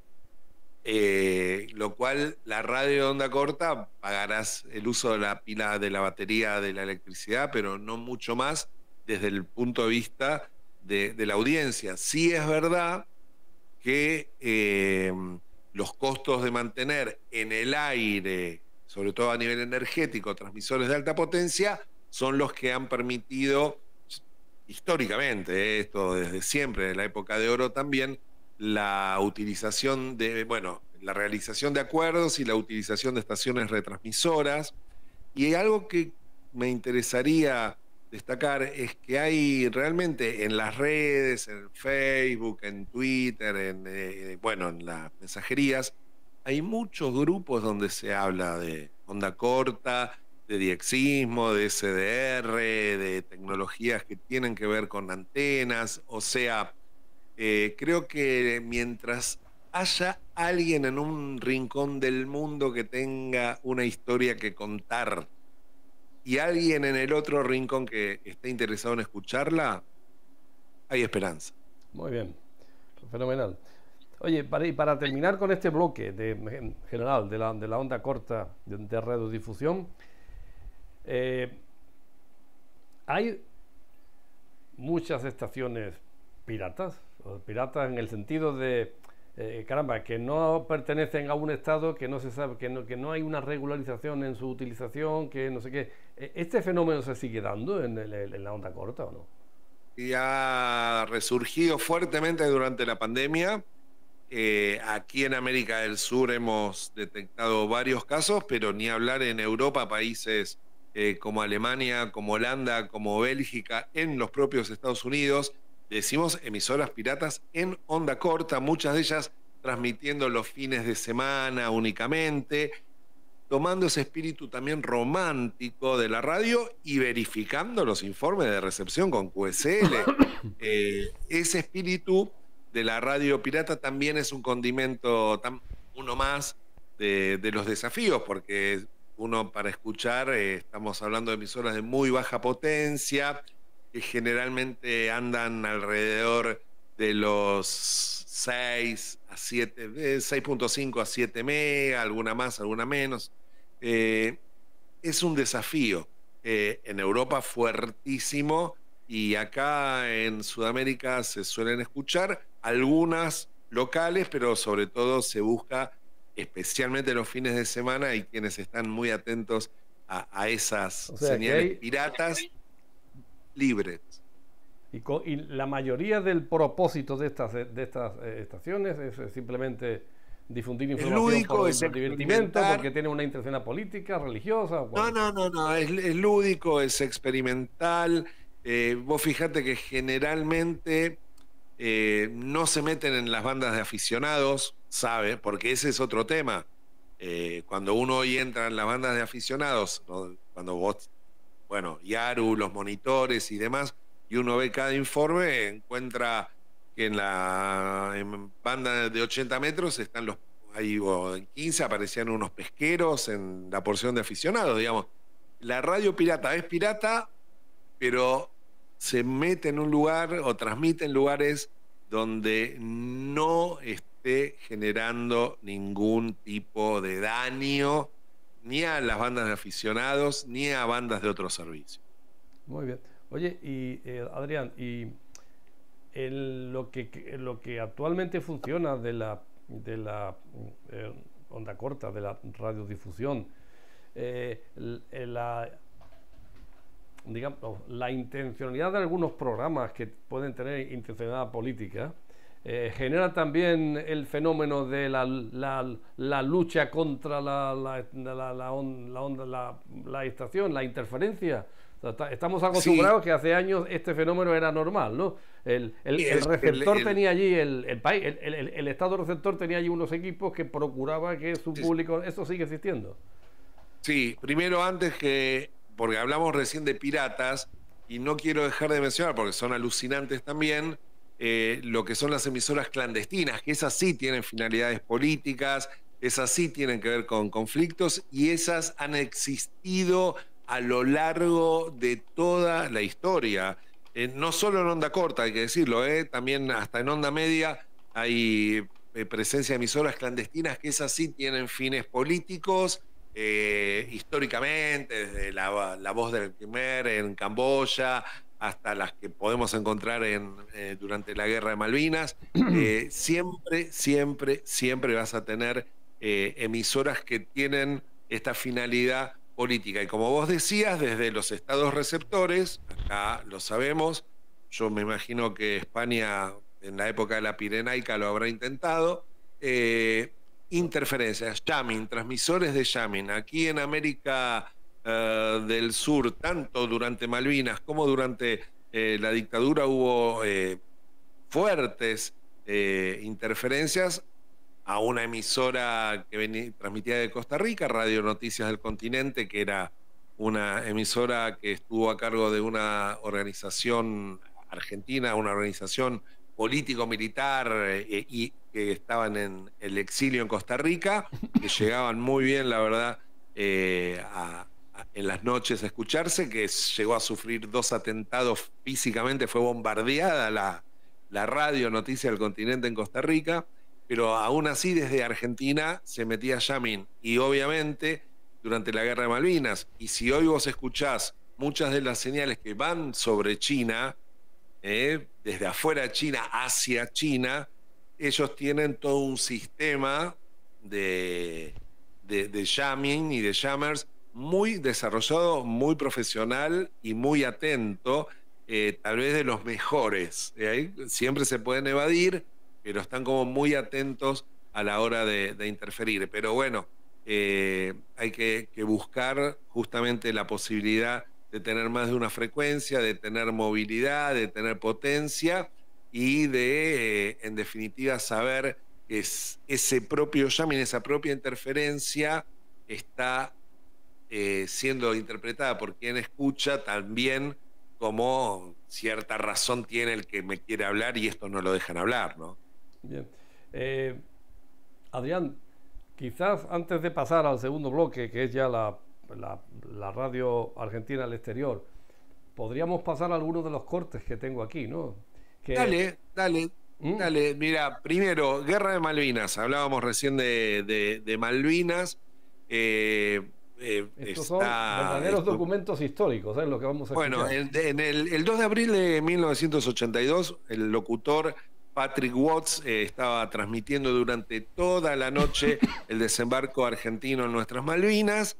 lo cual la radio de onda corta pagarás el uso de la pila de la batería de la electricidad, pero no mucho más desde el punto de vista de, la audiencia. Sí es verdad que eh, los costos de mantener en el aire, sobre todo a nivel energético, transmisores de alta potencia, son los que han permitido históricamente, eh, esto desde siempre, desde la época de oro también, la utilización de, bueno, la realización de acuerdos y la utilización de estaciones retransmisoras. Y algo que me interesaría destacar es que hay realmente en las redes, en Facebook, en Twitter, en, eh, eh, bueno, en las mensajerías, hay muchos grupos donde se habla de onda corta, de diexismo, de SDR, de tecnologías que tienen que ver con antenas. O sea, eh, creo que mientras haya alguien en un rincón del mundo que tenga una historia que contar y alguien en el otro rincón que esté interesado en escucharla, hay esperanza. Muy bien, fenomenal. Oye, para, y para terminar con este bloque de, general de la, onda corta de, de radiodifusión, eh, hay muchas estaciones piratas, piratas en el sentido de, eh, caramba, que no pertenecen a un Estado, que no se sabe, que no, que no hay una regularización en su utilización, que no sé qué. Eh, ¿Este fenómeno se sigue dando en, la onda corta o no? Y ha resurgido fuertemente durante la pandemia. Eh, aquí en América del Sur hemos detectado varios casos, pero ni hablar en Europa, países eh, como Alemania, como Holanda, como Bélgica, en los propios Estados Unidos. Decimos emisoras piratas en onda corta, muchas de ellas transmitiendo los fines de semana únicamente tomando ese espíritu también romántico de la radio y verificando los informes de recepción con QSL. Eh, ese espíritu de la radio pirata también es un condimento, uno más de, los desafíos, porque uno para escuchar, eh, estamos hablando de emisoras de muy baja potencia, que generalmente andan alrededor de los 6 a 7, 6.5 a 7 mega, alguna más, alguna menos, eh, es un desafío. Eh, en Europa fuertísimo y acá en Sudamérica se suelen escuchar algunas locales, pero sobre todo se busca especialmente los fines de semana y quienes están muy atentos a, esas señales piratas libres. Y, la mayoría del propósito de estas, de estas eh, estaciones es simplemente difundir información lúdico, es porque tiene una intención política, religiosa. No, no, no, no, es, es lúdico, es experimental. Eh, vos fijate que generalmente eh, no se meten en las bandas de aficionados, ¿sabe? Porque ese es otro tema. Eh, cuando uno hoy entra en las bandas de aficionados, cuando vos, bueno, Yaru, los monitores y demás, y uno ve cada informe, encuentra que en la banda de 80 metros están los, ahí en 15 aparecían unos pesqueros en la porción de aficionados, digamos. La radio pirata es pirata, pero se mete en un lugar o transmite en lugares donde no esté generando ningún tipo de daño ni a las bandas de aficionados ni a bandas de otro servicio Muy bien. Oye, y eh, Adrián, y lo, que, lo que actualmente funciona de la, eh, onda corta, de la radiodifusión, eh, la, intencionalidad de algunos programas que pueden tener intencionalidad política, eh, genera también el fenómeno de la, la, lucha contra la, la, onda, la, estación, la interferencia estamos acostumbrados que hace años este fenómeno era normal, ¿no? El, receptor tenía allí, el, país, el, Estado receptor tenía allí unos equipos que procuraba que su público, eso sigue existiendo. Sí, primero antes que, porque hablamos recién de piratas, y no quiero dejar de mencionar, porque son alucinantes también, eh, lo que son las emisoras clandestinas, que esas sí tienen finalidades políticas, esas sí tienen que ver con conflictos y esas han existido a lo largo de toda la historia. Eh, no solo en onda corta, hay que decirlo, eh, también hasta en onda media hay eh, presencia de emisoras clandestinas que esas sí tienen fines políticos, históricamente, desde la, voz del primer en Camboya hasta las que podemos encontrar en, durante la guerra de Malvinas, siempre, siempre, siempre vas a tener emisoras que tienen esta finalidad política. Y como vos decías, desde los estados receptores, acá lo sabemos, yo me imagino que España en la época de la Pirenaica lo habrá intentado, eh, interferencias, jamming, transmisores de jamming. Aquí en América eh, del Sur, tanto durante Malvinas como durante eh, la dictadura hubo fuertes interferencias a una emisora que venía, transmitía de Costa Rica, Radio Noticias del Continente, que era una emisora que estuvo a cargo de una organización argentina, una organización político-militar eh, y que estaban en el exilio en Costa Rica, que llegaban muy bien, la verdad, eh, en las noches a escucharse, que llegó a sufrir dos atentados físicamente, fue bombardeada la, la radio Noticias del Continente en Costa Rica pero aún así desde Argentina se metía Yamin. Y obviamente durante la guerra de Malvinas, y si hoy vos escuchás muchas de las señales que van sobre China, eh, desde afuera de China hacia China, ellos tienen todo un sistema de, de, y de jammers muy desarrollado, muy profesional y muy atento, eh, tal vez de los mejores. ahí ¿eh? siempre se pueden evadir, pero están como muy atentos a la hora de, interferir. Pero bueno, eh, hay que, buscar justamente la posibilidad de tener más de una frecuencia, de tener movilidad, de tener potencia y de, eh, en definitiva, saber que ese propio llaming, esa propia interferencia está eh, siendo interpretada por quien escucha también como cierta razón tiene el que me quiere hablar y esto no lo dejan hablar, ¿no? Bien. Eh, Adrián, quizás antes de pasar al segundo bloque, que es ya la, radio argentina al exterior, podríamos pasar a algunos de los cortes que tengo aquí, ¿no? Dale, dale. ¿Mm? Dale, mira, primero, Guerra de Malvinas. Hablábamos recién de, Malvinas. Eh, eh, Estos son verdaderos documentos históricos, ¿sabes lo que vamos a Bueno, en, el, el, 2 de abril de 1982, el locutor Patrick Watts eh, estaba transmitiendo durante toda la noche el desembarco argentino en nuestras Malvinas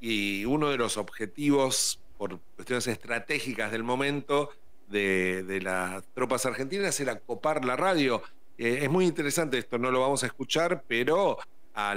y uno de los objetivos por cuestiones estratégicas del momento de, las tropas argentinas era copar la radio. Eh, es muy interesante esto, no lo vamos a escuchar, pero a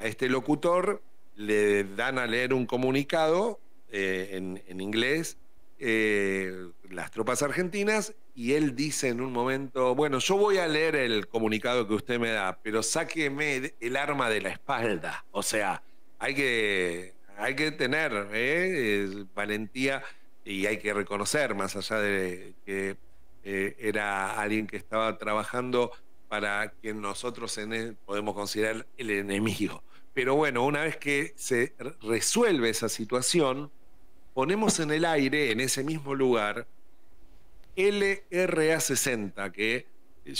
este locutor le dan a leer un comunicado eh, en inglés eh, las tropas argentinas y él dice en un momento, bueno, yo voy a leer el comunicado que usted me da, pero sáqueme el arma de la espalda. O sea, hay que, hay que tener ¿eh? valentía y hay que reconocer, más allá de que eh, era alguien que estaba trabajando para que nosotros e, podemos considerar el enemigo. Pero bueno, una vez que se resuelve esa situación, ponemos en el aire, en ese mismo lugar, LRA60, que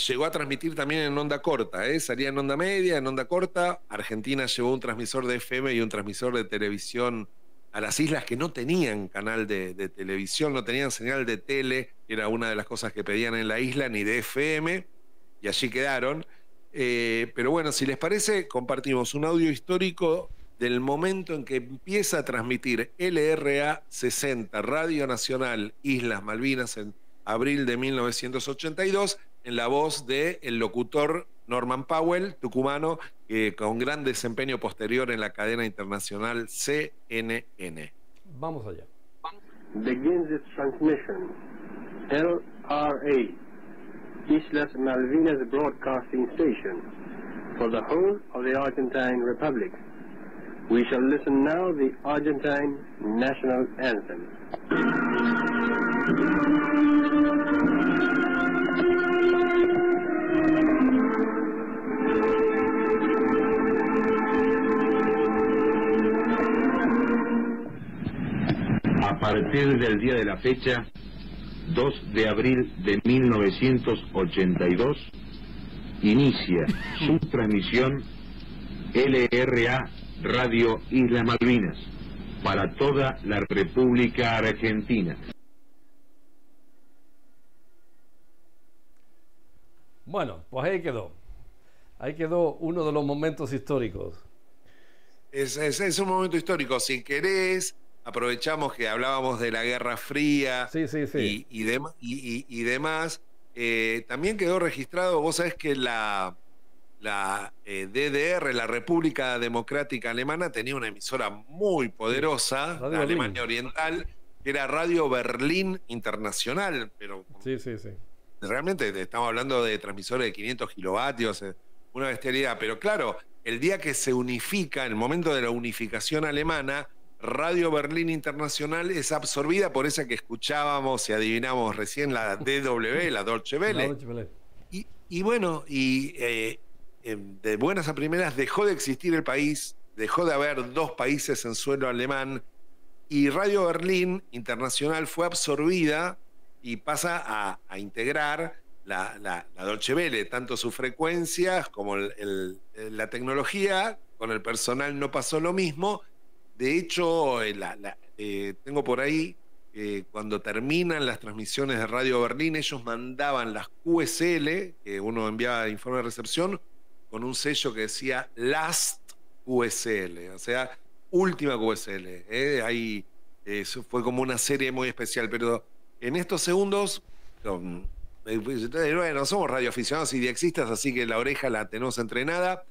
llegó a transmitir también en onda corta, ¿eh? salía en onda media, en onda corta. Argentina llevó un transmisor de FM y un transmisor de televisión a las islas que no tenían canal de, televisión, no tenían señal de tele, era una de las cosas que pedían en la isla, ni de FM, y allí quedaron. Eh, pero bueno, si les parece, compartimos un audio histórico del momento en que empieza a transmitir LRA 60, Radio Nacional Islas Malvinas, en abril de 1982, en la voz de el locutor Norman Powell, tucumano, con gran desempeño posterior en la cadena internacional CNN. Vamos allá. transmission. LRA, Islas Malvinas Broadcasting Station, for the whole of the Argentine Republic. We shall listen now the Argentine national anthem. A partir del día de la fecha, 2 de abril de 1982, inicia su transmisión LRA Radio Isla Malvinas, para toda la República Argentina. Bueno, pues ahí quedó. Ahí quedó uno de los momentos históricos. Es, un momento histórico. Si querés, aprovechamos que hablábamos de la Guerra Fría Y, demás. Eh, también quedó registrado, vos sabés que la, la eh, DDR, la República Democrática Alemana, tenía una emisora muy poderosa, Alemania Oriental, que era Radio Berlín Internacional, pero sí, sí, sí. realmente estamos hablando de transmisores de 500 kilovatios, eh, una bestialidad, pero claro, el día que se unifica, en el momento de la unificación alemana, Radio Berlín Internacional es absorbida por esa que escuchábamos y adivinamos recién, la DW, la Dolce Welle. Y, bueno, y eh, de buenas a primeras dejó de existir el país, dejó de haber dos países en suelo alemán y Radio Berlín Internacional fue absorbida y pasa a, integrar la, Dolce Vele, tanto sus frecuencias como la tecnología, con el personal no pasó lo mismo. De hecho, eh, eh, tengo por ahí, eh, cuando terminan las transmisiones de Radio Berlín, ellos mandaban las QSL, que uno enviaba informe de recepción, con un sello que decía Last QSL, o sea, última QSL. ¿eh? Ahí eso fue como una serie muy especial, pero en estos segundos, bueno, somos radioaficionados y diexistas así que la oreja la tenemos entrenada.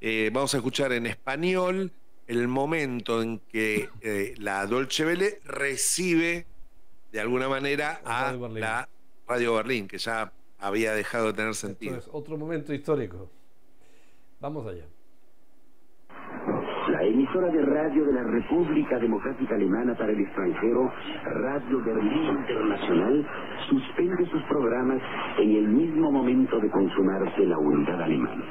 Eh, vamos a escuchar en español el momento en que eh, la Dolce Vele recibe de alguna manera a la Radio Berlín, que ya había dejado de tener sentido. otro momento histórico. Vamos allá. La emisora de radio de la República Democrática Alemana para el extranjero, Radio Berlín Internacional, suspende sus programas en el mismo momento de consumarse la unidad alemana.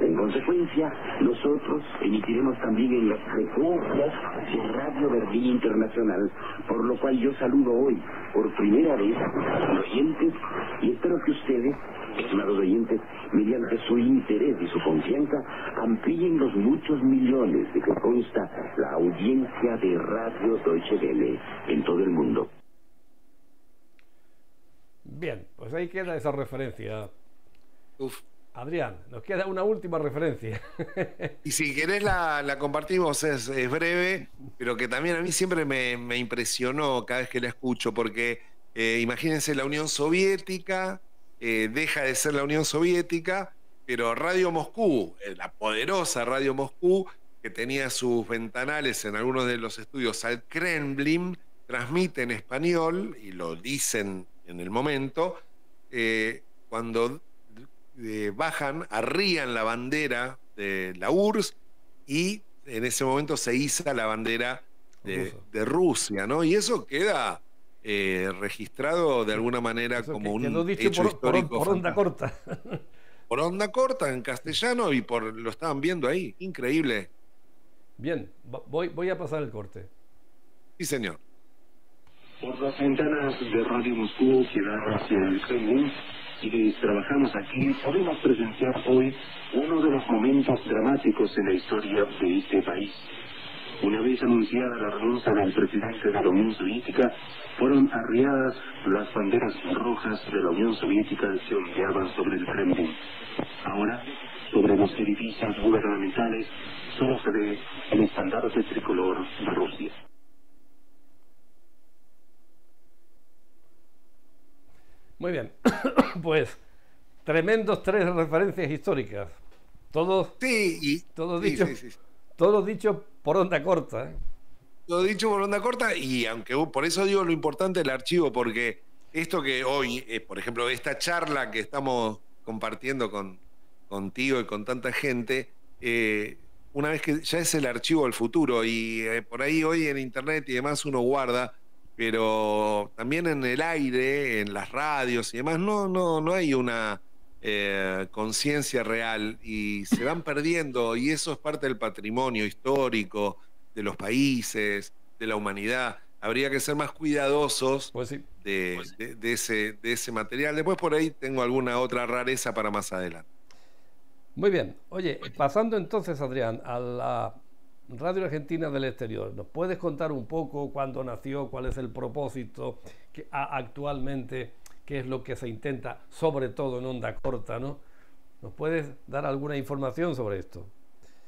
En consecuencia, nosotros emitiremos también en las frecuencias de Radio Verde Internacional, por lo cual yo saludo hoy por primera vez a los oyentes y espero que ustedes, estimados oyentes, mediante su interés y su confianza, amplíen los muchos millones de que consta la audiencia de Radio Deutsche Welle en todo el mundo. Bien, pues ahí queda esa referencia. Uf. Adrián, nos queda una última referencia. Y si querés la, compartimos, es, breve, pero que también a mí siempre me, impresionó cada vez que la escucho, porque eh, imagínense la Unión Soviética, eh, deja de ser la Unión Soviética, pero Radio Moscú, eh, la poderosa Radio Moscú, que tenía sus ventanales en algunos de los estudios al Kremlin, transmite en español, y lo dicen en el momento, cuando eh, bajan, arrían la bandera de la URSS y en ese momento se iza la bandera de, Rusia, ¿no? Y eso queda eh, registrado de alguna manera como un hecho histórico. Por, onda corta. por onda corta en castellano y por lo estaban viendo ahí. Increíble. Bien, voy, voy a pasar el corte. Sí, señor. Por las ventanas de Radio Moscú que dan hacia el Kremlin si les trabajamos aquí, podemos presenciar hoy uno de los momentos dramáticos en la historia de este país. Una vez anunciada la renuncia del presidente de la Unión Soviética, fueron arriadas las banderas rojas de la Unión Soviética que ondeaban sobre el Kremlin. Ahora, sobre los edificios gubernamentales, solo se ve el estandarte tricolor de Rusia. Muy bien, pues tremendos tres referencias históricas. Todos, sí, todos, dichos, todos dichos por onda corta. ¿eh? Todo dicho por onda corta y aunque por eso digo lo importante del archivo, porque esto que hoy, eh, por ejemplo, esta charla que estamos compartiendo con, contigo y con tanta gente, eh, una vez que ya es el archivo del futuro y por ahí hoy en internet y demás uno guarda pero también en el aire, en las radios y demás, no, no, no hay una eh, conciencia real y se van perdiendo y eso es parte del patrimonio histórico de los países, de la humanidad. Habría que ser más cuidadosos pues pues de, ese, de ese material. Después por ahí tengo alguna otra rareza para más adelante. Muy bien. Oye, pasando entonces, Adrián, a la Radio Argentina del Exterior, ¿nos puedes contar un poco cuándo nació, cuál es el propósito que, actualmente, qué es lo que se intenta, sobre todo en onda corta, ¿no? ¿Nos puedes dar alguna información sobre esto?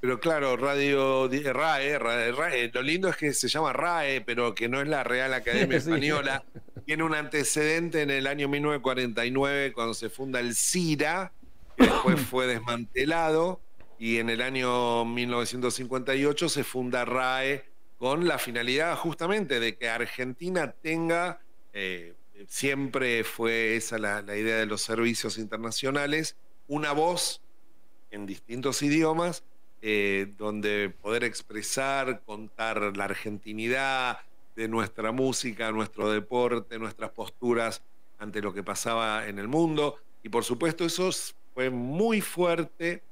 Pero claro, Radio RAE, lo lindo es que se llama RAE, pero que no es la Real Academia Española. Tiene un antecedente en el año 1949 cuando se funda el CIRA, que después fue desmantelado y en el año 1958 se funda RAE con la finalidad justamente de que Argentina tenga, eh, siempre fue esa la, idea de los servicios internacionales, una voz en distintos idiomas eh, donde poder expresar, contar la argentinidad de nuestra música, nuestro deporte, nuestras posturas ante lo que pasaba en el mundo. Y por supuesto eso fue muy fuerte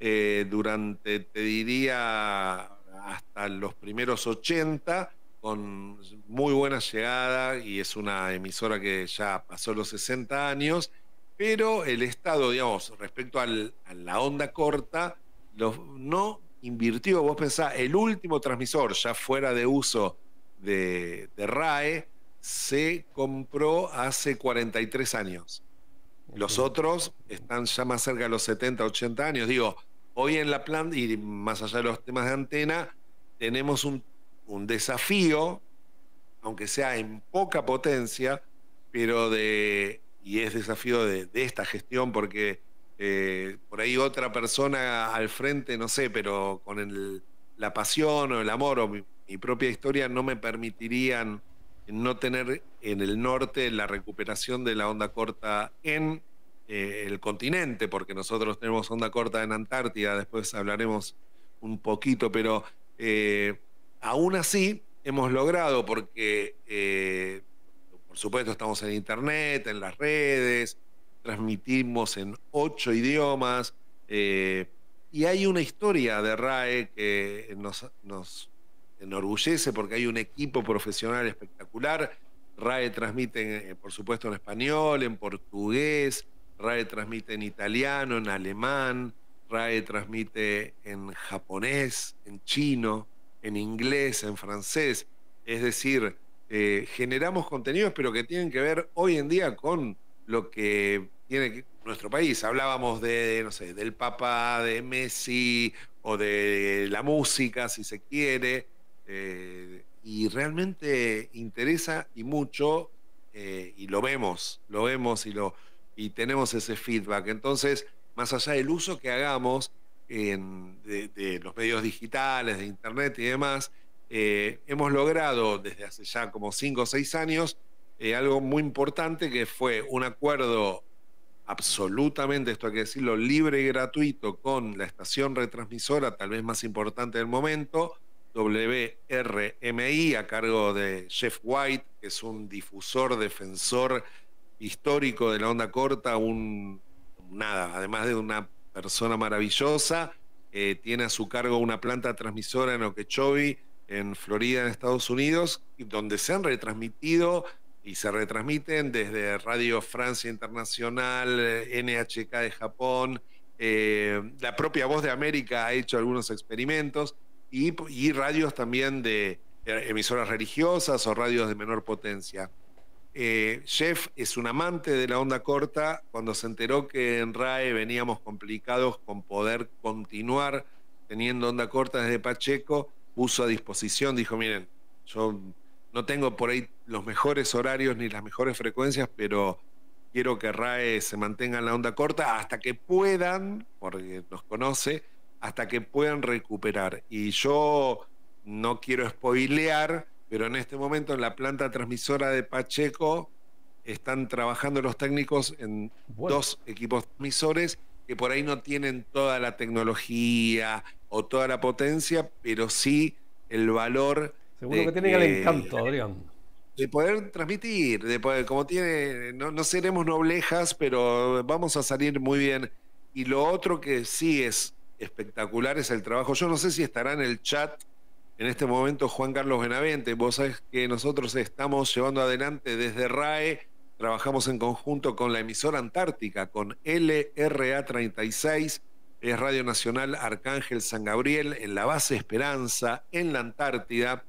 eh, durante, te diría, hasta los primeros 80, con muy buena llegada y es una emisora que ya pasó los 60 años, pero el Estado, digamos, respecto a la onda corta, no invirtió, vos pensás, el último transmisor ya fuera de uso de, de RAE se compró hace 43 años. Los otros están ya más cerca de los 70, 80 años. Digo, hoy en la planta y más allá de los temas de antena, tenemos un, desafío, aunque sea en poca potencia, pero de, y es desafío de, esta gestión, porque eh, por ahí otra persona al frente, no sé, pero con la pasión o el amor o mi propia historia no me permitirían no tener en el norte la recuperación de la onda corta en eh, el continente, porque nosotros tenemos onda corta en Antártida, después hablaremos un poquito, pero eh, aún así hemos logrado, porque eh, por supuesto estamos en Internet, en las redes, transmitimos en ocho idiomas, y hay una historia de RAE que nos enorgullece porque hay un equipo profesional espectacular. RAE transmite, eh, por supuesto, en español, en portugués, RAE transmite en italiano, en alemán, RAE transmite en japonés, en chino, en inglés, en francés. Es decir, eh, generamos contenidos, pero que tienen que ver hoy en día con lo que tiene que, nuestro país. Hablábamos de, no sé, del papá, de Messi o de la música, si se quiere, eh, y realmente interesa y mucho, eh, y lo vemos, lo vemos y, lo, y tenemos ese feedback. Entonces, más allá del uso que hagamos de, los medios digitales, de Internet y demás, eh, hemos logrado desde hace ya como 5 o 6 años algo muy importante que fue un acuerdo absolutamente, esto hay que decirlo, libre y gratuito con la estación retransmisora, tal vez más importante del momento, WRMI a cargo de Jeff White, que es un difusor, defensor histórico de la onda corta, un nada, además de una persona maravillosa, eh, tiene a su cargo una planta transmisora en Okeechobee, en Florida, en Estados Unidos, donde se han retransmitido y se retransmiten desde Radio Francia Internacional, NHK de Japón, eh, la propia Voz de América ha hecho algunos experimentos y, radios también de eh, emisoras religiosas o radios de menor potencia. Eh, Jeff es un amante de la onda corta. Cuando se enteró que en RAE veníamos complicados con poder continuar teniendo onda corta desde Pacheco, puso a disposición, dijo, miren, yo no tengo por ahí los mejores horarios ni las mejores frecuencias, pero quiero que RAE se mantenga en la onda corta hasta que puedan, porque nos conoce, hasta que puedan recuperar. Y yo no quiero spoilear, pero en este momento en la planta transmisora de Pacheco están trabajando los técnicos en dos equipos transmisores que por ahí no tienen toda la tecnología o toda la potencia, pero sí el valor. Seguro que tienen el encanto, Adrián. De poder transmitir, de poder, como tiene, no seremos noblejas, pero vamos a salir muy bien. Y lo otro que sí es espectacular es el trabajo. Yo no sé si estará en el chat en este momento Juan Carlos Benavente. Vos sabés que nosotros estamos llevando adelante desde RAE, trabajamos en conjunto con la emisora Antártica, con LRA36, es Radio Nacional Arcángel San Gabriel, en la base Esperanza, en la Antártida.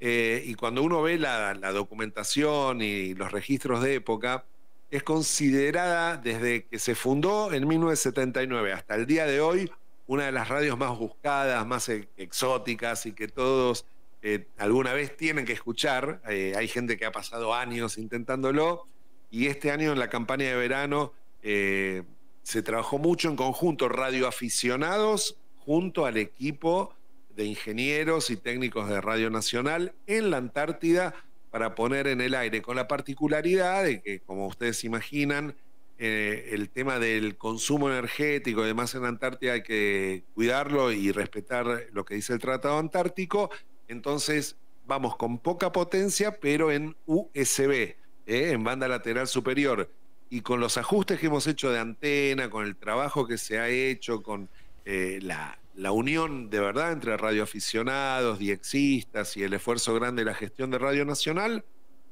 Eh, y cuando uno ve la, la documentación y los registros de época, es considerada desde que se fundó en 1979 hasta el día de hoy una de las radios más buscadas, más e-, exóticas y que todos eh, alguna vez tienen que escuchar. Eh, hay gente que ha pasado años intentándolo y este año en la campaña de verano eh, se trabajó mucho en conjunto, radioaficionados junto al equipo de ingenieros y técnicos de Radio Nacional en la Antártida para poner en el aire, con la particularidad de que, como ustedes imaginan, eh, el tema del consumo energético además en Antártida hay que cuidarlo y respetar lo que dice el Tratado Antártico. Entonces vamos con poca potencia, pero en USB, eh, en banda lateral superior. Y con los ajustes que hemos hecho de antena, con el trabajo que se ha hecho, con eh, la, la unión de verdad entre radioaficionados, diexistas y el esfuerzo grande de la gestión de Radio Nacional,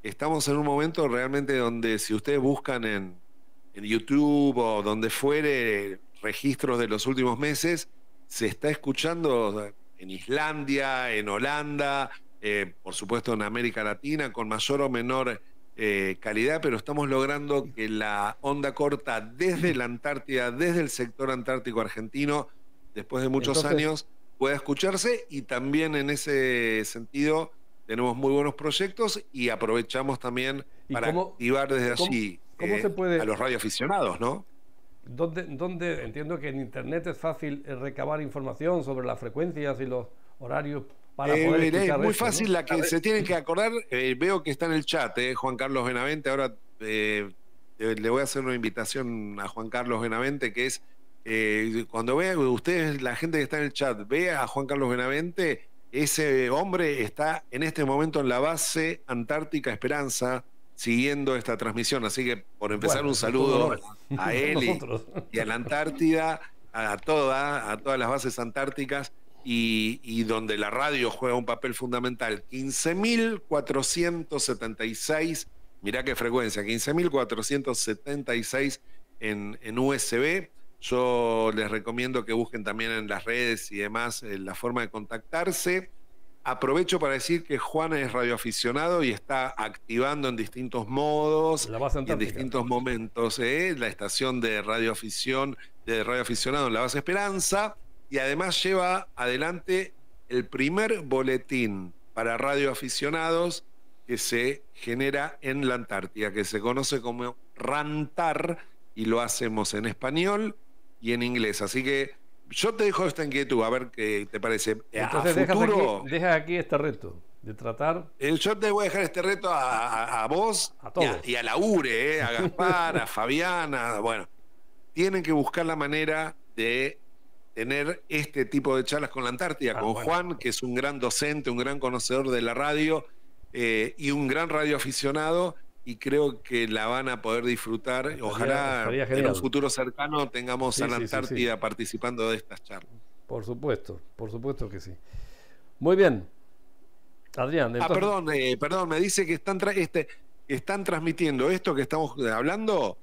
estamos en un momento realmente donde si ustedes buscan en, en YouTube o donde fuere registros de los últimos meses, se está escuchando en Islandia, en Holanda, eh, por supuesto en América Latina, con mayor o menor eh, calidad, pero estamos logrando que la onda corta desde la Antártida, desde el sector antártico argentino, después de muchos años, pueda escucharse y también en ese sentido tenemos muy buenos proyectos y aprovechamos también para activar desde allí ¿Cómo eh, se puede... a los radioaficionados, ¿no? ¿Dónde, entiendo que en Internet es fácil eh, recabar información sobre las frecuencias y los horarios para eh, poder Es muy fácil, la que se tienen que acordar, veo que está en el chat, Juan Carlos Benavente, ahora le voy a hacer una invitación a Juan Carlos Benavente, que es, cuando vea ustedes, la gente que está en el chat, vea a Juan Carlos Benavente, ese hombre está en este momento en la base Antártica Esperanza, siguiendo esta transmisión. Así que, por empezar, un saludo a él y a la Antártida, a toda, a todas las bases antárticas y, donde la radio juega un papel fundamental. 15.476, mirá qué frecuencia, 15.476 en, en USB. Yo les recomiendo que busquen también en las redes y demás eh, la forma de contactarse. Aprovecho para decir que Juan es radioaficionado y está activando en distintos modos, en distintos momentos, ¿eh? la estación de radioafición, de radioaficionado en la base Esperanza, y además lleva adelante el primer boletín para radioaficionados que se genera en la Antártida, que se conoce como Rantar, y lo hacemos en español y en inglés. Así que yo te dejo esta inquietud, a ver qué te parece. Entonces, deja aquí este reto de tratar. Eh, yo te voy a dejar este reto a, vos Y, a, la URE, eh, a Gaspar, a Fabiana. Bueno, tienen que buscar la manera de tener este tipo de charlas con la Antártida, con Juan, que es un gran docente, un gran conocedor de la radio eh, y un gran radioaficionado. aficionado y creo que la van a poder disfrutar. Ojalá en un futuro cercano tengamos a la Antártida participando de estas charlas. Por supuesto, por supuesto que sí. Muy bien. Adrián, Ah, perdón, eh, perdón, me dice que están, este, están transmitiendo esto que estamos eh, hablando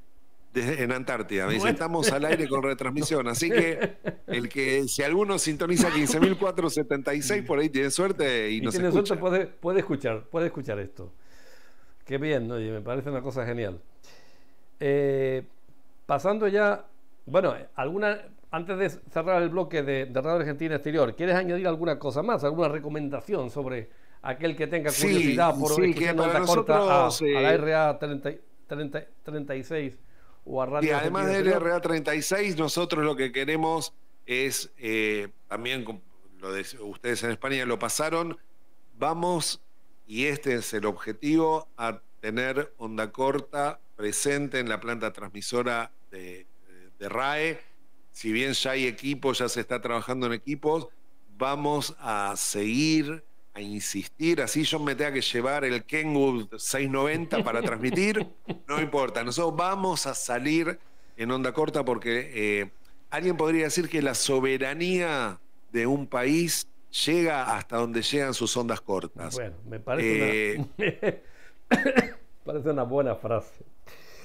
en Antártida. estamos al aire con retransmisión. Así que el que si alguno sintoniza 15.476, por ahí tiene suerte y, tiene suerte puede, puede escuchar, puede escuchar esto. Qué bien, me parece una cosa genial. Eh, pasando ya, bueno, alguna, antes de cerrar el bloque de, Radio Argentina Exterior, ¿quieres añadir alguna cosa más, alguna recomendación sobre aquel que tenga curiosidad por sí, que corta a, la eh, RA 36 o a Radio Y además de la RA 36, nosotros lo que queremos es, eh, también lo ustedes en España lo pasaron, vamos y este es el objetivo, a tener onda corta presente en la planta transmisora de, RAE. Si bien ya hay equipos, ya se está trabajando en equipos, vamos a seguir a insistir, así yo me tenga que llevar el Kenwood 690 para transmitir, no importa, nosotros vamos a salir en onda corta porque eh, alguien podría decir que la soberanía de un país llega hasta donde llegan sus ondas cortas. Bueno, me parece, una, eh, parece una buena frase.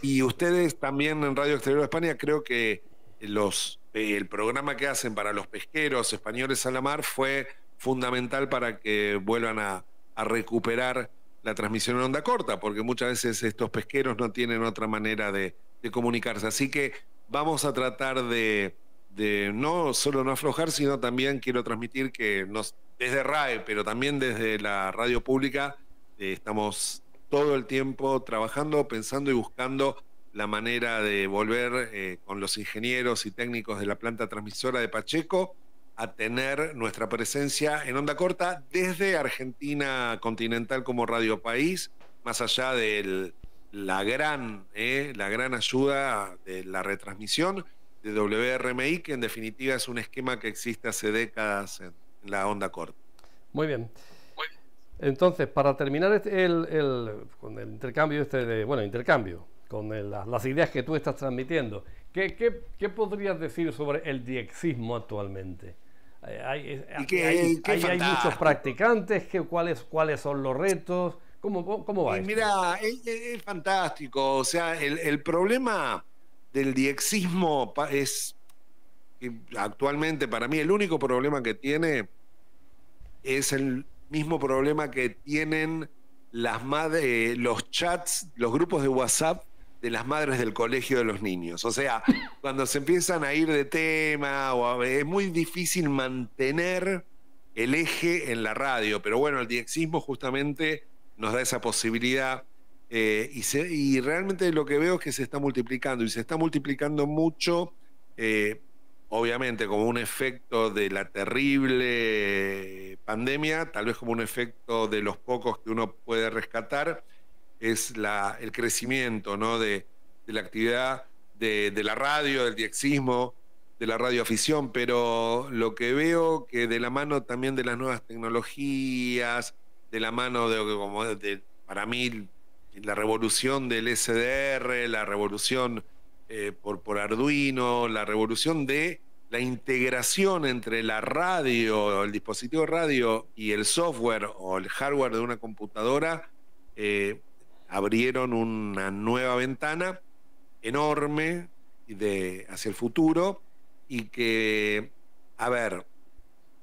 Y ustedes también en Radio Exterior de España, creo que los, eh, el programa que hacen para los pesqueros españoles a la mar fue fundamental para que vuelvan a, recuperar la transmisión en onda corta, porque muchas veces estos pesqueros no tienen otra manera de comunicarse. Así que vamos a tratar de, de no solo no aflojar, sino también quiero transmitir que nos, desde RAE, pero también desde la radio pública, eh, estamos todo el tiempo trabajando, pensando y buscando la manera de volver eh, con los ingenieros y técnicos de la planta transmisora de Pacheco a tener nuestra presencia en onda corta desde Argentina continental como Radio País, más allá de la gran, eh, la gran ayuda de la retransmisión de WRMI, que en definitiva es un esquema que existe hace décadas en, la onda corta. Muy bien. Entonces, para terminar este, el, con el intercambio, este de, bueno, intercambio, con las, ideas que tú estás transmitiendo, ¿qué, podrías decir sobre el diexismo actualmente? ¿Hay, muchos practicantes? ¿cuáles, ¿Cuáles son los retos? ¿Cómo, cómo va? Mira, es, fantástico. O sea, el problema del diexismo es actualmente para mí el único problema que tiene es el mismo problema que tienen las los chats, los grupos de WhatsApp de las madres del colegio de los niños. O sea, cuando se empiezan a ir de tema, o es muy difícil mantener el eje en la radio. Pero bueno, el diexismo justamente nos da esa posibilidad eh, y, realmente lo que veo es que se está multiplicando y se está multiplicando mucho, eh, obviamente como un efecto de la terrible pandemia, tal vez como un efecto de los pocos que uno puede rescatar, es la, el crecimiento ¿no? de, la actividad de, la radio, del diexismo, de la radioafición, pero lo que veo que de la mano también de las nuevas tecnologías, de la mano de, como de para mí la revolución del SDR, la revolución eh, por, por Arduino, la revolución de la integración entre la radio, el dispositivo radio y el software o el hardware de una computadora, eh, abrieron una nueva ventana enorme hacia el futuro y que, a ver,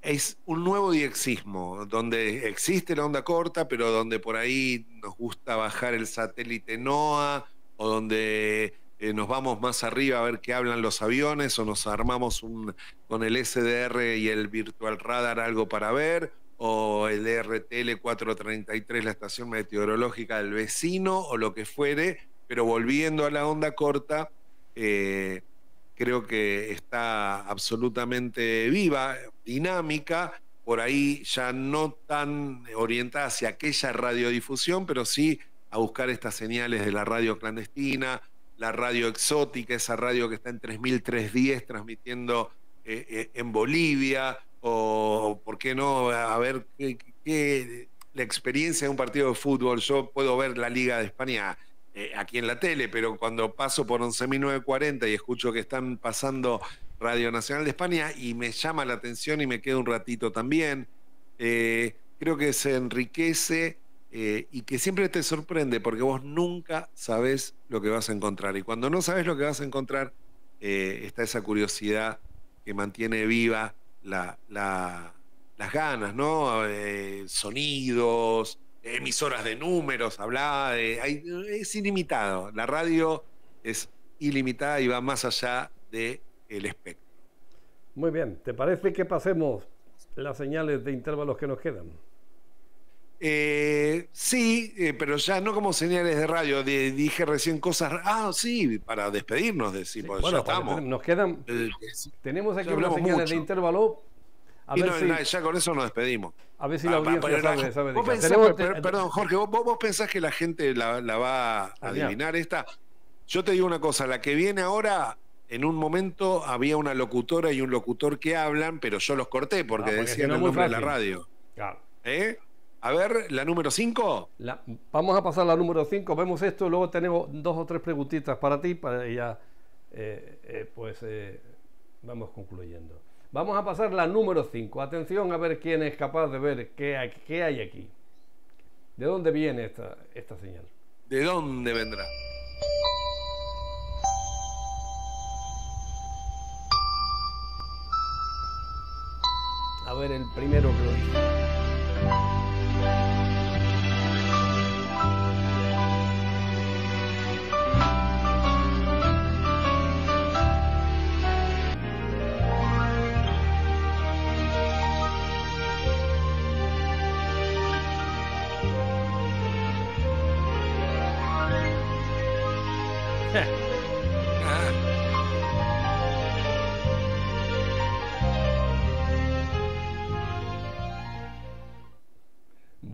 es un nuevo diexismo, donde existe la onda corta, pero donde por ahí nos gusta bajar el satélite NOAA o donde eh, nos vamos más arriba a ver qué hablan los aviones o nos armamos un, con el SDR y el Virtual Radar algo para ver o el e RTL 433, la estación meteorológica del vecino o lo que fuere, pero volviendo a la onda corta, eh, creo que está absolutamente viva, dinámica, por ahí ya no tan orientada hacia aquella radiodifusión, pero sí a buscar estas señales de la radio clandestina, la radio exótica, esa radio que está en 3310 transmitiendo eh, eh, en Bolivia, o por qué no, a ver qué, la experiencia de un partido de fútbol, yo puedo ver la Liga de España eh, aquí en la tele, pero cuando paso por 11.940 y escucho que están pasando Radio Nacional de España y me llama la atención y me quedo un ratito también, eh, creo que se enriquece eh, y que siempre te sorprende porque vos nunca sabés lo que vas a encontrar. Y cuando no sabes lo que vas a encontrar, está esa curiosidad que mantiene viva las ganas, ¿no? sonidos emisoras de números, hablaba de... es ilimitado. La radio es ilimitada y va más allá del el espectro. Muy bien, ¿te parece que pasemos las señales de intervalos que nos quedan? Eh, sí, eh, pero ya no como señales de radio. dije recién cosas. Ah, sí, para despedirnos, decimos. bueno, Nos quedan. Eh, tenemos aquí unas señales de intervalo ya con eso nos despedimos. A ver si la perdón, Jorge, ¿vos, pensás que la gente la, va a adivinar esta? Yo te digo una cosa, la que viene ahora, en un momento había una locutora y un locutor que hablan, pero yo los corté porque, ah, decían el nombre de la radio. ¿Eh? A ver, la número 5. Vamos a pasar a la número 5, vemos esto, luego tenemos dos o tres preguntitas para ti, para ya, eh, eh, pues vamos concluyendo. Vamos a pasar la número 5. Atención a ver quién es capaz de ver qué hay, hay aquí. ¿De dónde viene esta, esta señal? ¿De dónde vendrá? A ver el primero que lo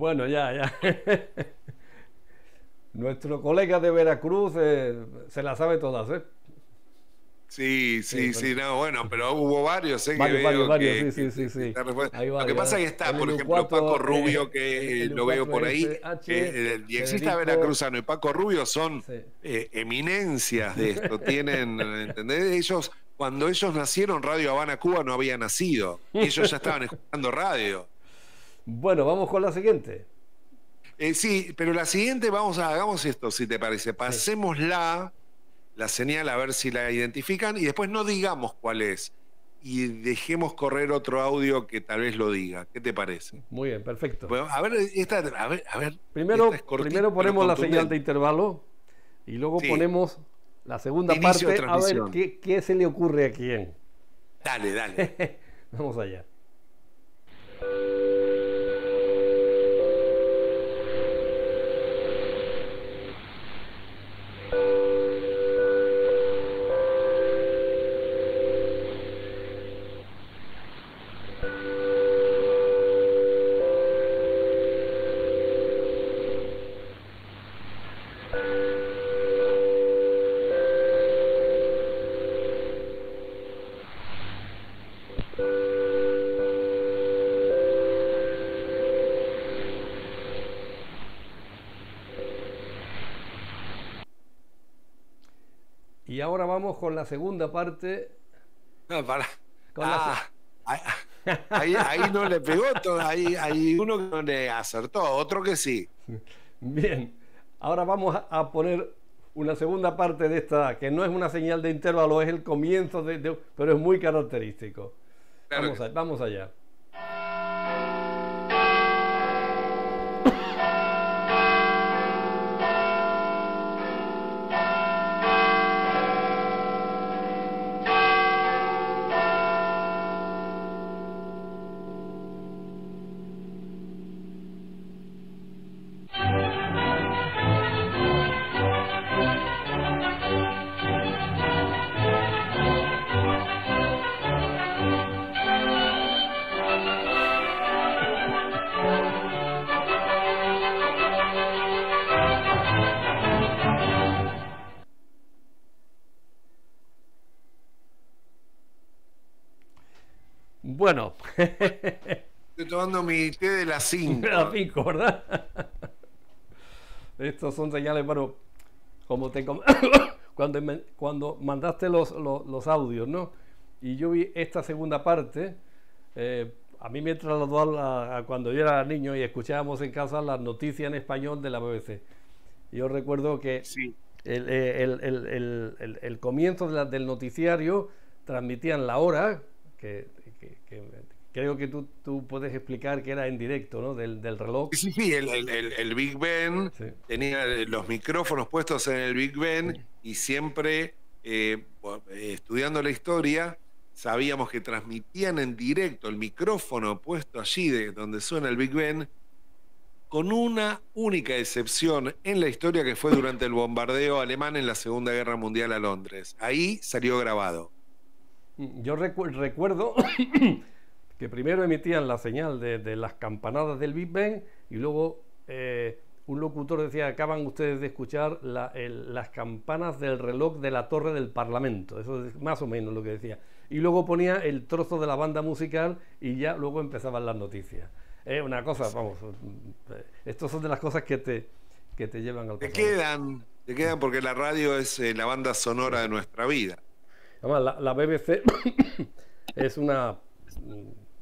Bueno, ya, ya. Nuestro colega de Veracruz eh, se la sabe todas, ¿eh? Sí, sí, sí, no, bueno, pero hubo varios, ¿eh? Varios, varios, sí, sí, sí. lo que pasa es está, por ejemplo, Paco Rubio, que eh, eh, lo veo por ahí, y exista Veracruzano y Paco Rubio son eminencias de esto, tienen, ¿entendés? Ellos, cuando ellos nacieron, Radio Habana Cuba no había nacido, ellos ya estaban escuchando radio. Bueno, vamos con la siguiente. Eh, sí, pero la siguiente, vamos a, hagamos esto, si te parece. pasemos la señal, a ver si la identifican, y después no digamos cuál es. Y dejemos correr otro audio que tal vez lo diga. ¿Qué te parece? Muy bien, perfecto. a ver, esta, Primero, primero ponemos la señal de intervalo y luego ponemos la segunda parte. A ver qué se le ocurre a quién. Dale, dale. vamos allá. ahora vamos con la segunda parte. Ah, ahí, no le pegó, ahí, uno que no le acertó, otro que sí. Bien, ahora vamos a poner una segunda parte de esta, que no es una señal de intervalo, es el comienzo, de, pero es muy característico. vamos allá. tomando mi té de las 5. las ¿verdad? Estos son señales, bueno como te cuando, cuando mandaste los, los, audios, ¿no? Y yo vi esta segunda parte, eh, a mí me trasladó a, a, cuando yo era niño y escuchábamos en casa las noticias en español de la BBC. Yo recuerdo que eh, el, el, el, el, comienzo del noticiario transmitían la hora, que, que, creo que tú, tú puedes explicar que era en directo, ¿no? Del, reloj. Sí, sí, el, el, Big Ben tenía los micrófonos puestos en el Big Ben y siempre eh, eh, estudiando la historia sabíamos que transmitían en directo el micrófono puesto allí de donde suena el Big Ben con una única excepción en la historia que fue durante el bombardeo alemán en la Segunda Guerra Mundial a Londres. Ahí salió grabado. Mm, yo recuerdo primero emitían la señal de, las campanadas del Big Bang y luego eh, un locutor decía, acaban ustedes de escuchar las campanas del reloj de la torre del Parlamento, eso es más o menos lo que decía. Y luego ponía el trozo de la banda musical y ya luego empezaban las noticias. Es una cosa, vamos, eh, estos son de las cosas que te, te llevan al Te quedan, te quedan porque la radio es eh, la banda sonora de nuestra vida. la BBC es una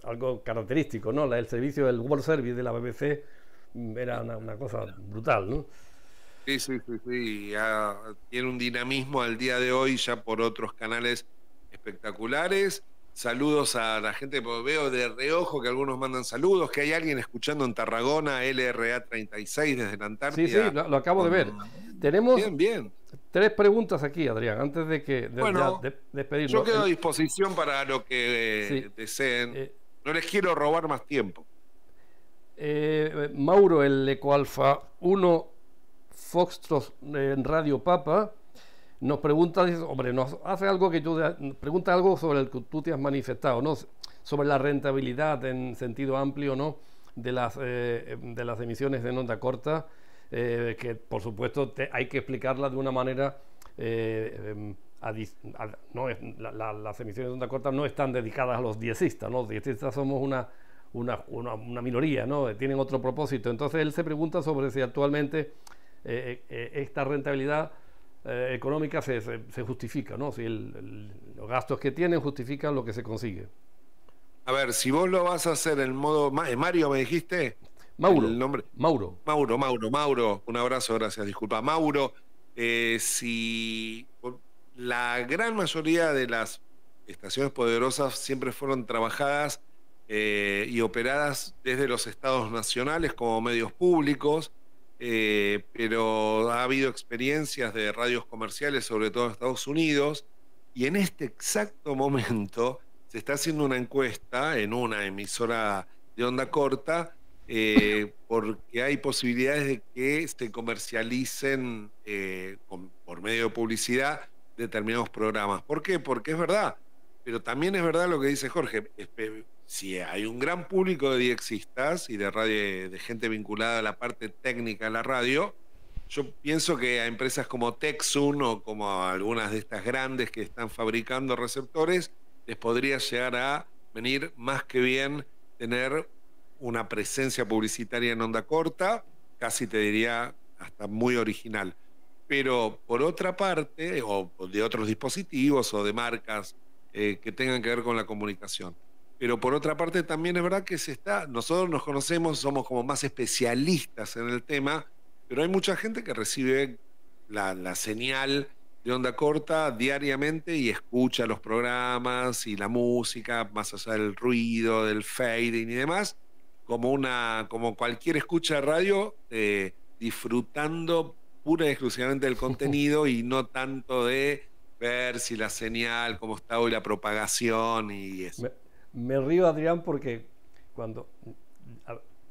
algo característico, ¿no? El servicio del World Service de la BBC mm, era una, cosa brutal, ¿no? Sí, sí, sí, sí. tiene un dinamismo al día de hoy ya por otros canales espectaculares. Saludos a la gente, porque veo de reojo que algunos mandan saludos, que hay alguien escuchando en Tarragona, LRA 36 desde la Antártida. Sí, sí, lo, acabo de ver. Tenemos bien, bien. tres preguntas aquí, Adrián, antes de que bueno, despedirnos. Yo quedo a disposición para lo que deseen. Eh, no les quiero robar más tiempo. Eh, Mauro, el Ecoalfa 1 Foxtrot eh, en Radio Papa, nos pregunta, hombre, nos hace algo que tú, pregunta algo sobre el que tú te has manifestado, ¿no? Sobre la rentabilidad en sentido amplio, ¿no? De las, eh, em, de las emisiones de onda corta, que por supuesto hay que explicarla de una manera em, no las emisiones de onda corta no están dedicadas a los diecistas, diecistas somos una, una, minoría, ¿no? Eh, tienen otro propósito. Entonces él se pregunta sobre si actualmente eh, eh, esta rentabilidad económica se, se, justifica, ¿no? Si los gastos que tienen justifican lo que se consigue. A ver, si vos lo vas a hacer en modo Mario, me dijiste. Mauro. El nombre. Mauro. Mauro, Mauro, Mauro. Un abrazo, gracias. Disculpa, Mauro. si la gran mayoría de las estaciones poderosas siempre fueron trabajadas eh, y operadas desde los estados nacionales como medios públicos, eh, pero ha habido experiencias de radios comerciales, sobre todo en Estados Unidos, y en este exacto momento se está haciendo una encuesta en una emisora de onda corta eh, porque hay posibilidades de que se comercialicen por medio de publicidad determinados programas. ¿Por qué? Porque es verdad. Pero también es verdad lo que dice Jorge. Si hay un gran público de diexistas y de, radio, de gente vinculada a la parte técnica de la radio, yo pienso que a empresas como Texun o como algunas de estas grandes que están fabricando receptores, les podría llegar a venir más que bien tener una presencia publicitaria en onda corta, casi te diría hasta muy original. Pero por otra parte, o de otros dispositivos o de marcas eh, que tengan que ver con la comunicación. Pero por otra parte también es verdad que se está, nosotros nos conocemos, somos como más especialistas en el tema, pero hay mucha gente que recibe la, señal de onda corta diariamente y escucha los programas y la música, más allá del ruido, del fading y demás, como una, como cualquier escucha de radio, eh, disfrutando pura y exclusivamente del contenido y no tanto de ver si la señal, cómo está hoy la propagación y eso. Me, río, Adrián, porque cuando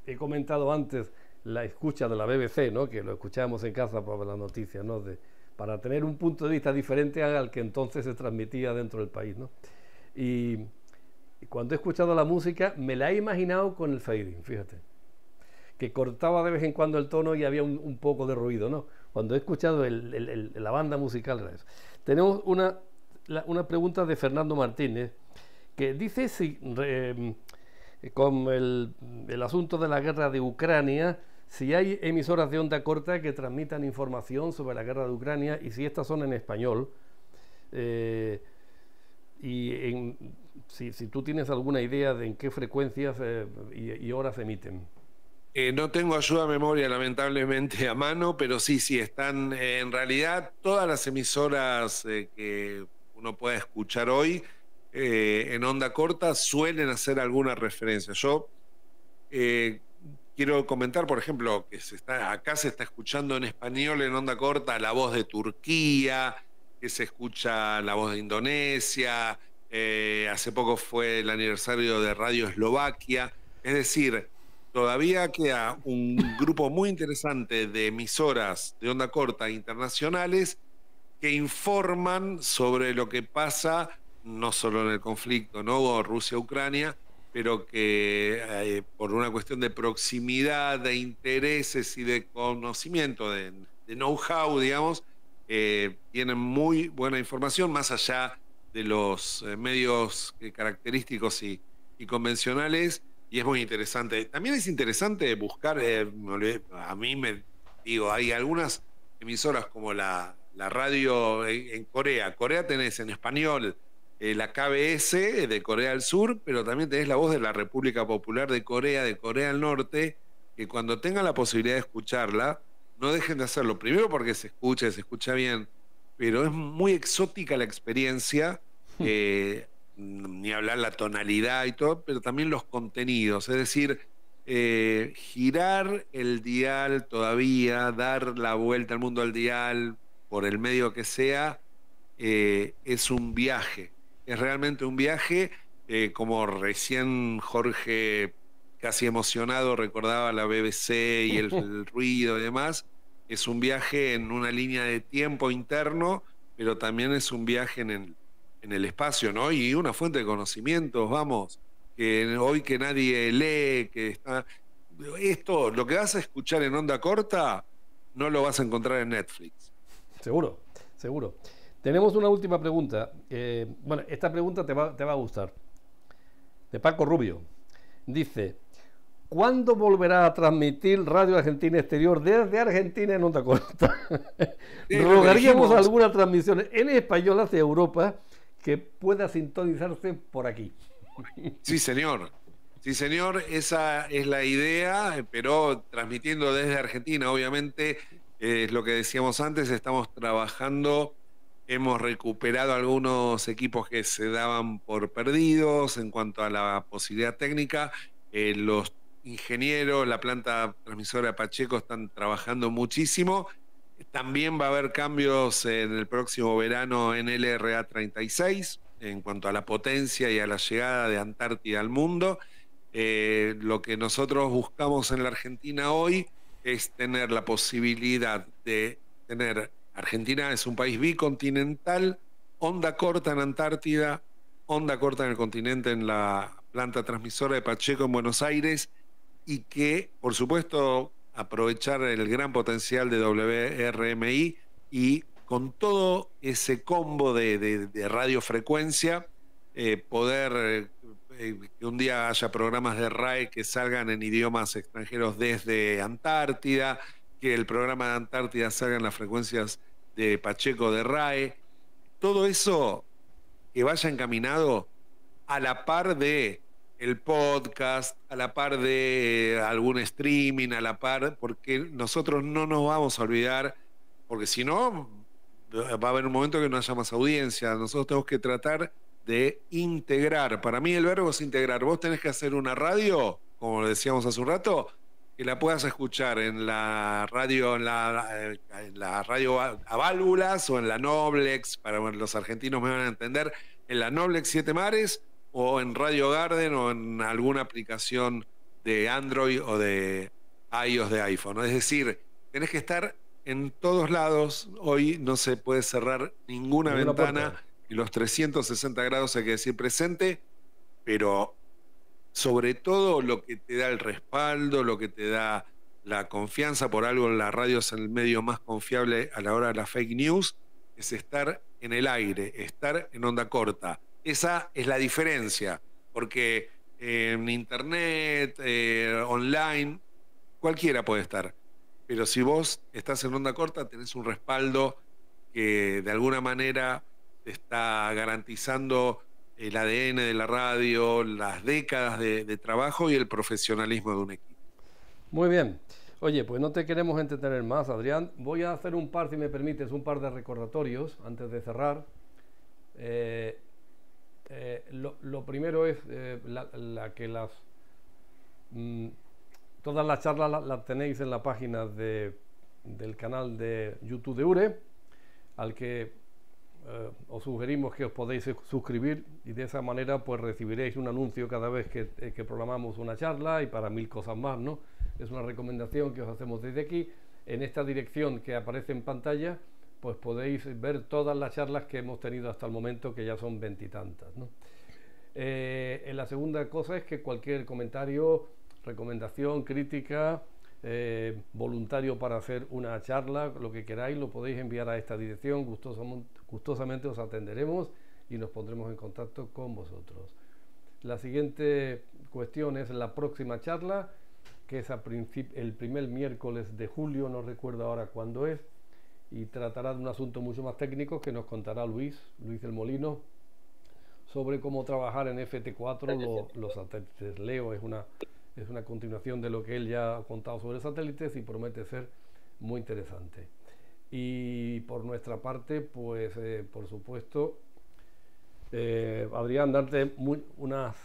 he comentado antes la escucha de la BBC, ¿no? que lo escuchábamos en casa para la noticia, ¿no? De, para tener un punto de vista diferente al que entonces se transmitía dentro del país. ¿no? Y, cuando he escuchado la música, me la he imaginado con el fading, fíjate, que cortaba de vez en cuando el tono y había un, un poco de ruido, ¿no? Cuando he escuchado la banda musical, Tenemos una, pregunta de Fernando Martínez que dice si eh, con el, asunto de la guerra de Ucrania, si hay emisoras de onda corta que transmitan información sobre la guerra de Ucrania y si estas son en español. Eh, y si, tú tienes alguna idea de en qué frecuencias eh, y horas emiten. Eh, no tengo ayuda a memoria, lamentablemente, a mano, pero sí, sí, están eh, en realidad todas las emisoras eh, que uno pueda escuchar hoy en onda corta suelen hacer alguna referencia. Yo quiero comentar, por ejemplo, que se está, acá se está escuchando en español en onda corta la voz de Turquía, que se escucha la voz de Indonesia, hace poco fue el aniversario de Radio Eslovaquia, es decir, Todavía queda un grupo muy interesante de emisoras de onda corta internacionales que informan sobre lo que pasa no solo en el conflicto ¿no? Rusia-Ucrania, pero que eh, por una cuestión de proximidad, de intereses y de conocimiento, de, know-how, digamos, eh, tienen muy buena información, más allá de los eh, medios característicos y convencionales y es muy interesante. También es interesante buscar, eh, a mí me digo, hay algunas emisoras como la, la radio en, Corea. Corea tenés en español eh, la KBS de Corea del Sur, pero también tenés la voz de la República Popular de Corea, de Corea del Norte, que cuando tengan la posibilidad de escucharla, no dejen de hacerlo. Primero porque se escucha, se escucha bien, pero es muy exótica la experiencia. Hmm. Eh, ni hablar la tonalidad y todo, pero también los contenidos, es decir, eh, girar el dial todavía, dar la vuelta al mundo al dial, por el medio que sea, eh, es un viaje, es realmente un viaje, eh, como recién Jorge casi emocionado recordaba la BBC y el, el ruido y demás, es un viaje en una línea de tiempo interno, pero también es un viaje en el en el espacio, ¿no? Y una fuente de conocimientos, vamos, que hoy que nadie lee, que está... Esto, lo que vas a escuchar en onda corta, no lo vas a encontrar en Netflix. Seguro, seguro. Tenemos una última pregunta. bueno, esta pregunta te va, te va a gustar. De Paco Rubio. Dice, ¿cuándo volverá a transmitir Radio Argentina Exterior desde Argentina en onda corta? Rogaríamos alguna transmisión en español hacia Europa que pueda sintonizarse por aquí. Sí, señor. Sí, señor, esa es la idea, pero transmitiendo desde Argentina, obviamente, es lo que decíamos antes, estamos trabajando, hemos recuperado algunos equipos que se daban por perdidos en cuanto a la posibilidad técnica, eh, los ingenieros, la planta transmisora Pacheco están trabajando muchísimo también va a haber cambios en el próximo verano en LRA 36 en cuanto a la potencia y a la llegada de Antártida al mundo. Eh, lo que nosotros buscamos en la Argentina hoy es tener la posibilidad de tener, Argentina es un país bicontinental, onda corta en Antártida, onda corta en el continente en la planta transmisora de Pacheco en Buenos Aires y que, por supuesto, aprovechar el gran potencial de WRMI y con todo ese combo de, radiofrecuencia, eh, poder eh, que un día haya programas de RAE que salgan en idiomas extranjeros desde Antártida, que el programa de Antártida salga en las frecuencias de Pacheco de RAE, todo eso que vaya encaminado a la par de el podcast, a la par de eh, algún streaming, a la par, porque nosotros no nos vamos a olvidar, porque si no, va a haber un momento que no haya más audiencia. Nosotros tenemos que tratar de integrar. Para mí el verbo es integrar. Vos tenés que hacer una radio, como decíamos hace un rato, que la puedas escuchar en la radio, en la, radio a válvulas o en la Noblex, para los argentinos me van a entender, en la Noblex Siete Mares o en Radio Garden o en alguna aplicación de Android o de iOS de iPhone. Es decir, tenés que estar en todos lados. Hoy no se puede cerrar ninguna, ventana y los 360 grados hay que decir presente, pero sobre todo lo que te da el respaldo, lo que te da la confianza por algo la radio es el medio más confiable a la hora de las fake news, es estar en el aire, estar en onda corta. Esa es la diferencia, porque eh, en internet, eh, online, cualquiera puede estar. Pero si vos estás en onda corta, tenés un respaldo que de alguna manera te está garantizando el ADN de la radio, las décadas de, trabajo y el profesionalismo de un equipo. Muy bien. Oye, pues no te queremos entretener más, Adrián. Voy a hacer un par, si me permites, un par de recordatorios antes de cerrar. Eh, eh, lo, primero es eh, la, que las... Mm, todas las charlas las, tenéis en la página de, del canal de YouTube de URE, al que eh, os sugerimos que os podéis suscribir y de esa manera pues recibiréis un anuncio cada vez que, que programamos una charla y para mil cosas más, ¿no? Es una recomendación que os hacemos desde aquí en esta dirección que aparece en pantalla pues podéis ver todas las charlas que hemos tenido hasta el momento, que ya son veintitantas. ¿no? Eh, la segunda cosa es que cualquier comentario, recomendación, crítica, eh, voluntario para hacer una charla, lo que queráis, lo podéis enviar a esta dirección, gustosamente, gustosamente os atenderemos y nos pondremos en contacto con vosotros. La siguiente cuestión es la próxima charla, que es a el primer miércoles de julio, no recuerdo ahora cuándo es, y tratará de un asunto mucho más técnico que nos contará Luis, Luis del Molino, sobre cómo trabajar en FT4 los, satélites. Leo es una, es una continuación de lo que él ya ha contado sobre satélites y promete ser muy interesante. Y por nuestra parte, pues eh, por supuesto, eh, Adrián, darte muy, unas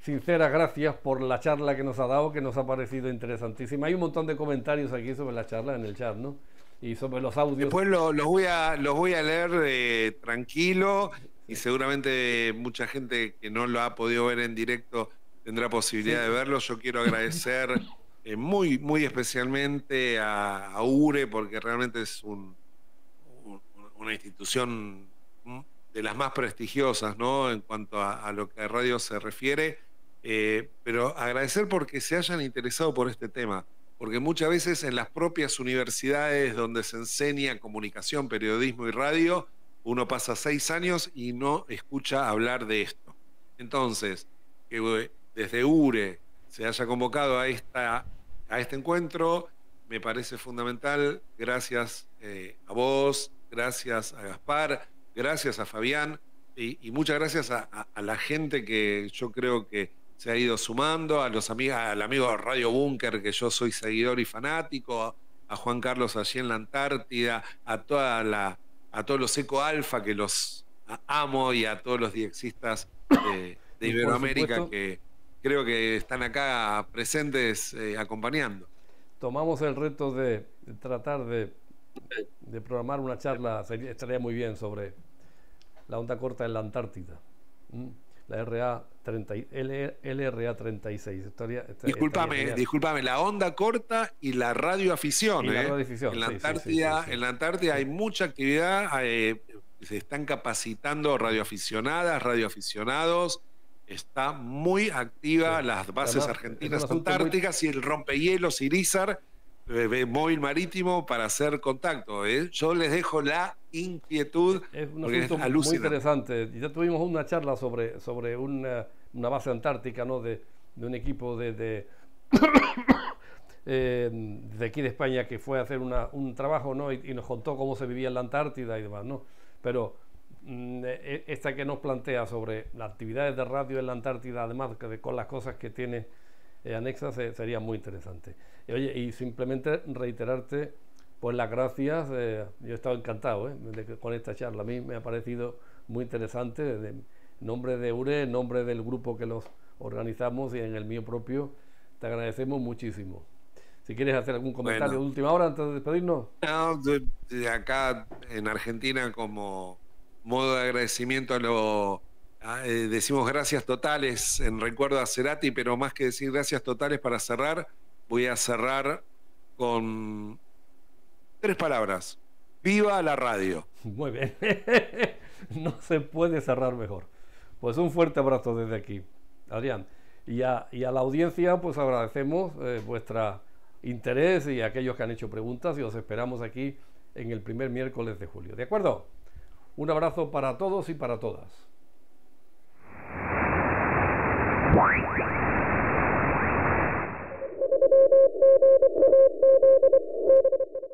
sinceras gracias por la charla que nos ha dado, que nos ha parecido interesantísima. Hay un montón de comentarios aquí sobre la charla en el chat, ¿no? y sobre los audios. Después los, voy a, los voy a leer eh, tranquilo y seguramente mucha gente que no lo ha podido ver en directo tendrá posibilidad de verlo. Yo quiero agradecer eh, muy, muy especialmente a, URE porque realmente es un, una institución de las más prestigiosas ¿no? en cuanto a, lo que a radio se refiere. Eh, pero agradecer porque se hayan interesado por este tema porque muchas veces en las propias universidades donde se enseña comunicación, periodismo y radio, uno pasa seis años y no escucha hablar de esto. Entonces, que eh, desde URE se haya convocado a, esta, a este encuentro, me parece fundamental. Gracias eh, a vos, gracias a Gaspar, gracias a Fabián y, muchas gracias a la gente que yo creo que se ha ido sumando, a los amigos, al amigo Radio Búnker, que yo soy seguidor y fanático, a Juan Carlos allí en la Antártida, a toda la, a todos los Eco Alfa que los amo y a todos los diexistas de, Iberoamérica que creo que están acá presentes eh, acompañando. Tomamos el reto de tratar de, programar una charla, estaría muy bien sobre la onda corta en la Antártida. La RA 30, LRA 36. disculpame, discúlpame, discúlpame, la onda corta y la radioafición. ¿eh? En, la Antártida, en la Antártida hay mucha actividad, eh, se están capacitando radioaficionadas, radioaficionados. Está muy activa las bases argentinas antárticas y el rompehielos Irizar eh, eh, móvil marítimo para hacer contacto. ¿eh? Yo les dejo la inquietud. Es un asunto muy interesante. Ya tuvimos una charla sobre, sobre una, base antártica ¿no? de, un equipo de, de, aquí de España que fue a hacer una, un trabajo ¿no? Y, nos contó cómo se vivía en la Antártida y demás. Pero mm, e, e, esta que nos plantea sobre las actividades de radio en la Antártida, además de, con las cosas que tiene eh, anexa anexas sería muy interesante. Y, oye, y simplemente reiterarte, pues las gracias, eh, yo he estado encantado eh, con esta charla, a mí me ha parecido muy interesante, en nombre de URE, en nombre del grupo que los organizamos y en el mío propio, te agradecemos muchísimo. Si quieres hacer algún comentario de última hora antes de despedirnos. de acá en Argentina como modo de agradecimiento a los Ah, eh, decimos gracias totales en recuerdo a Cerati, pero más que decir gracias totales para cerrar, voy a cerrar con tres palabras. Viva la radio. Muy bien. no se puede cerrar mejor. Pues un fuerte abrazo desde aquí, Adrián. Y a, y a la audiencia, pues agradecemos eh, vuestra interés y a aquellos que han hecho preguntas y os esperamos aquí en el primer miércoles de julio. ¿De acuerdo? Un abrazo para todos y para todas. Thank you.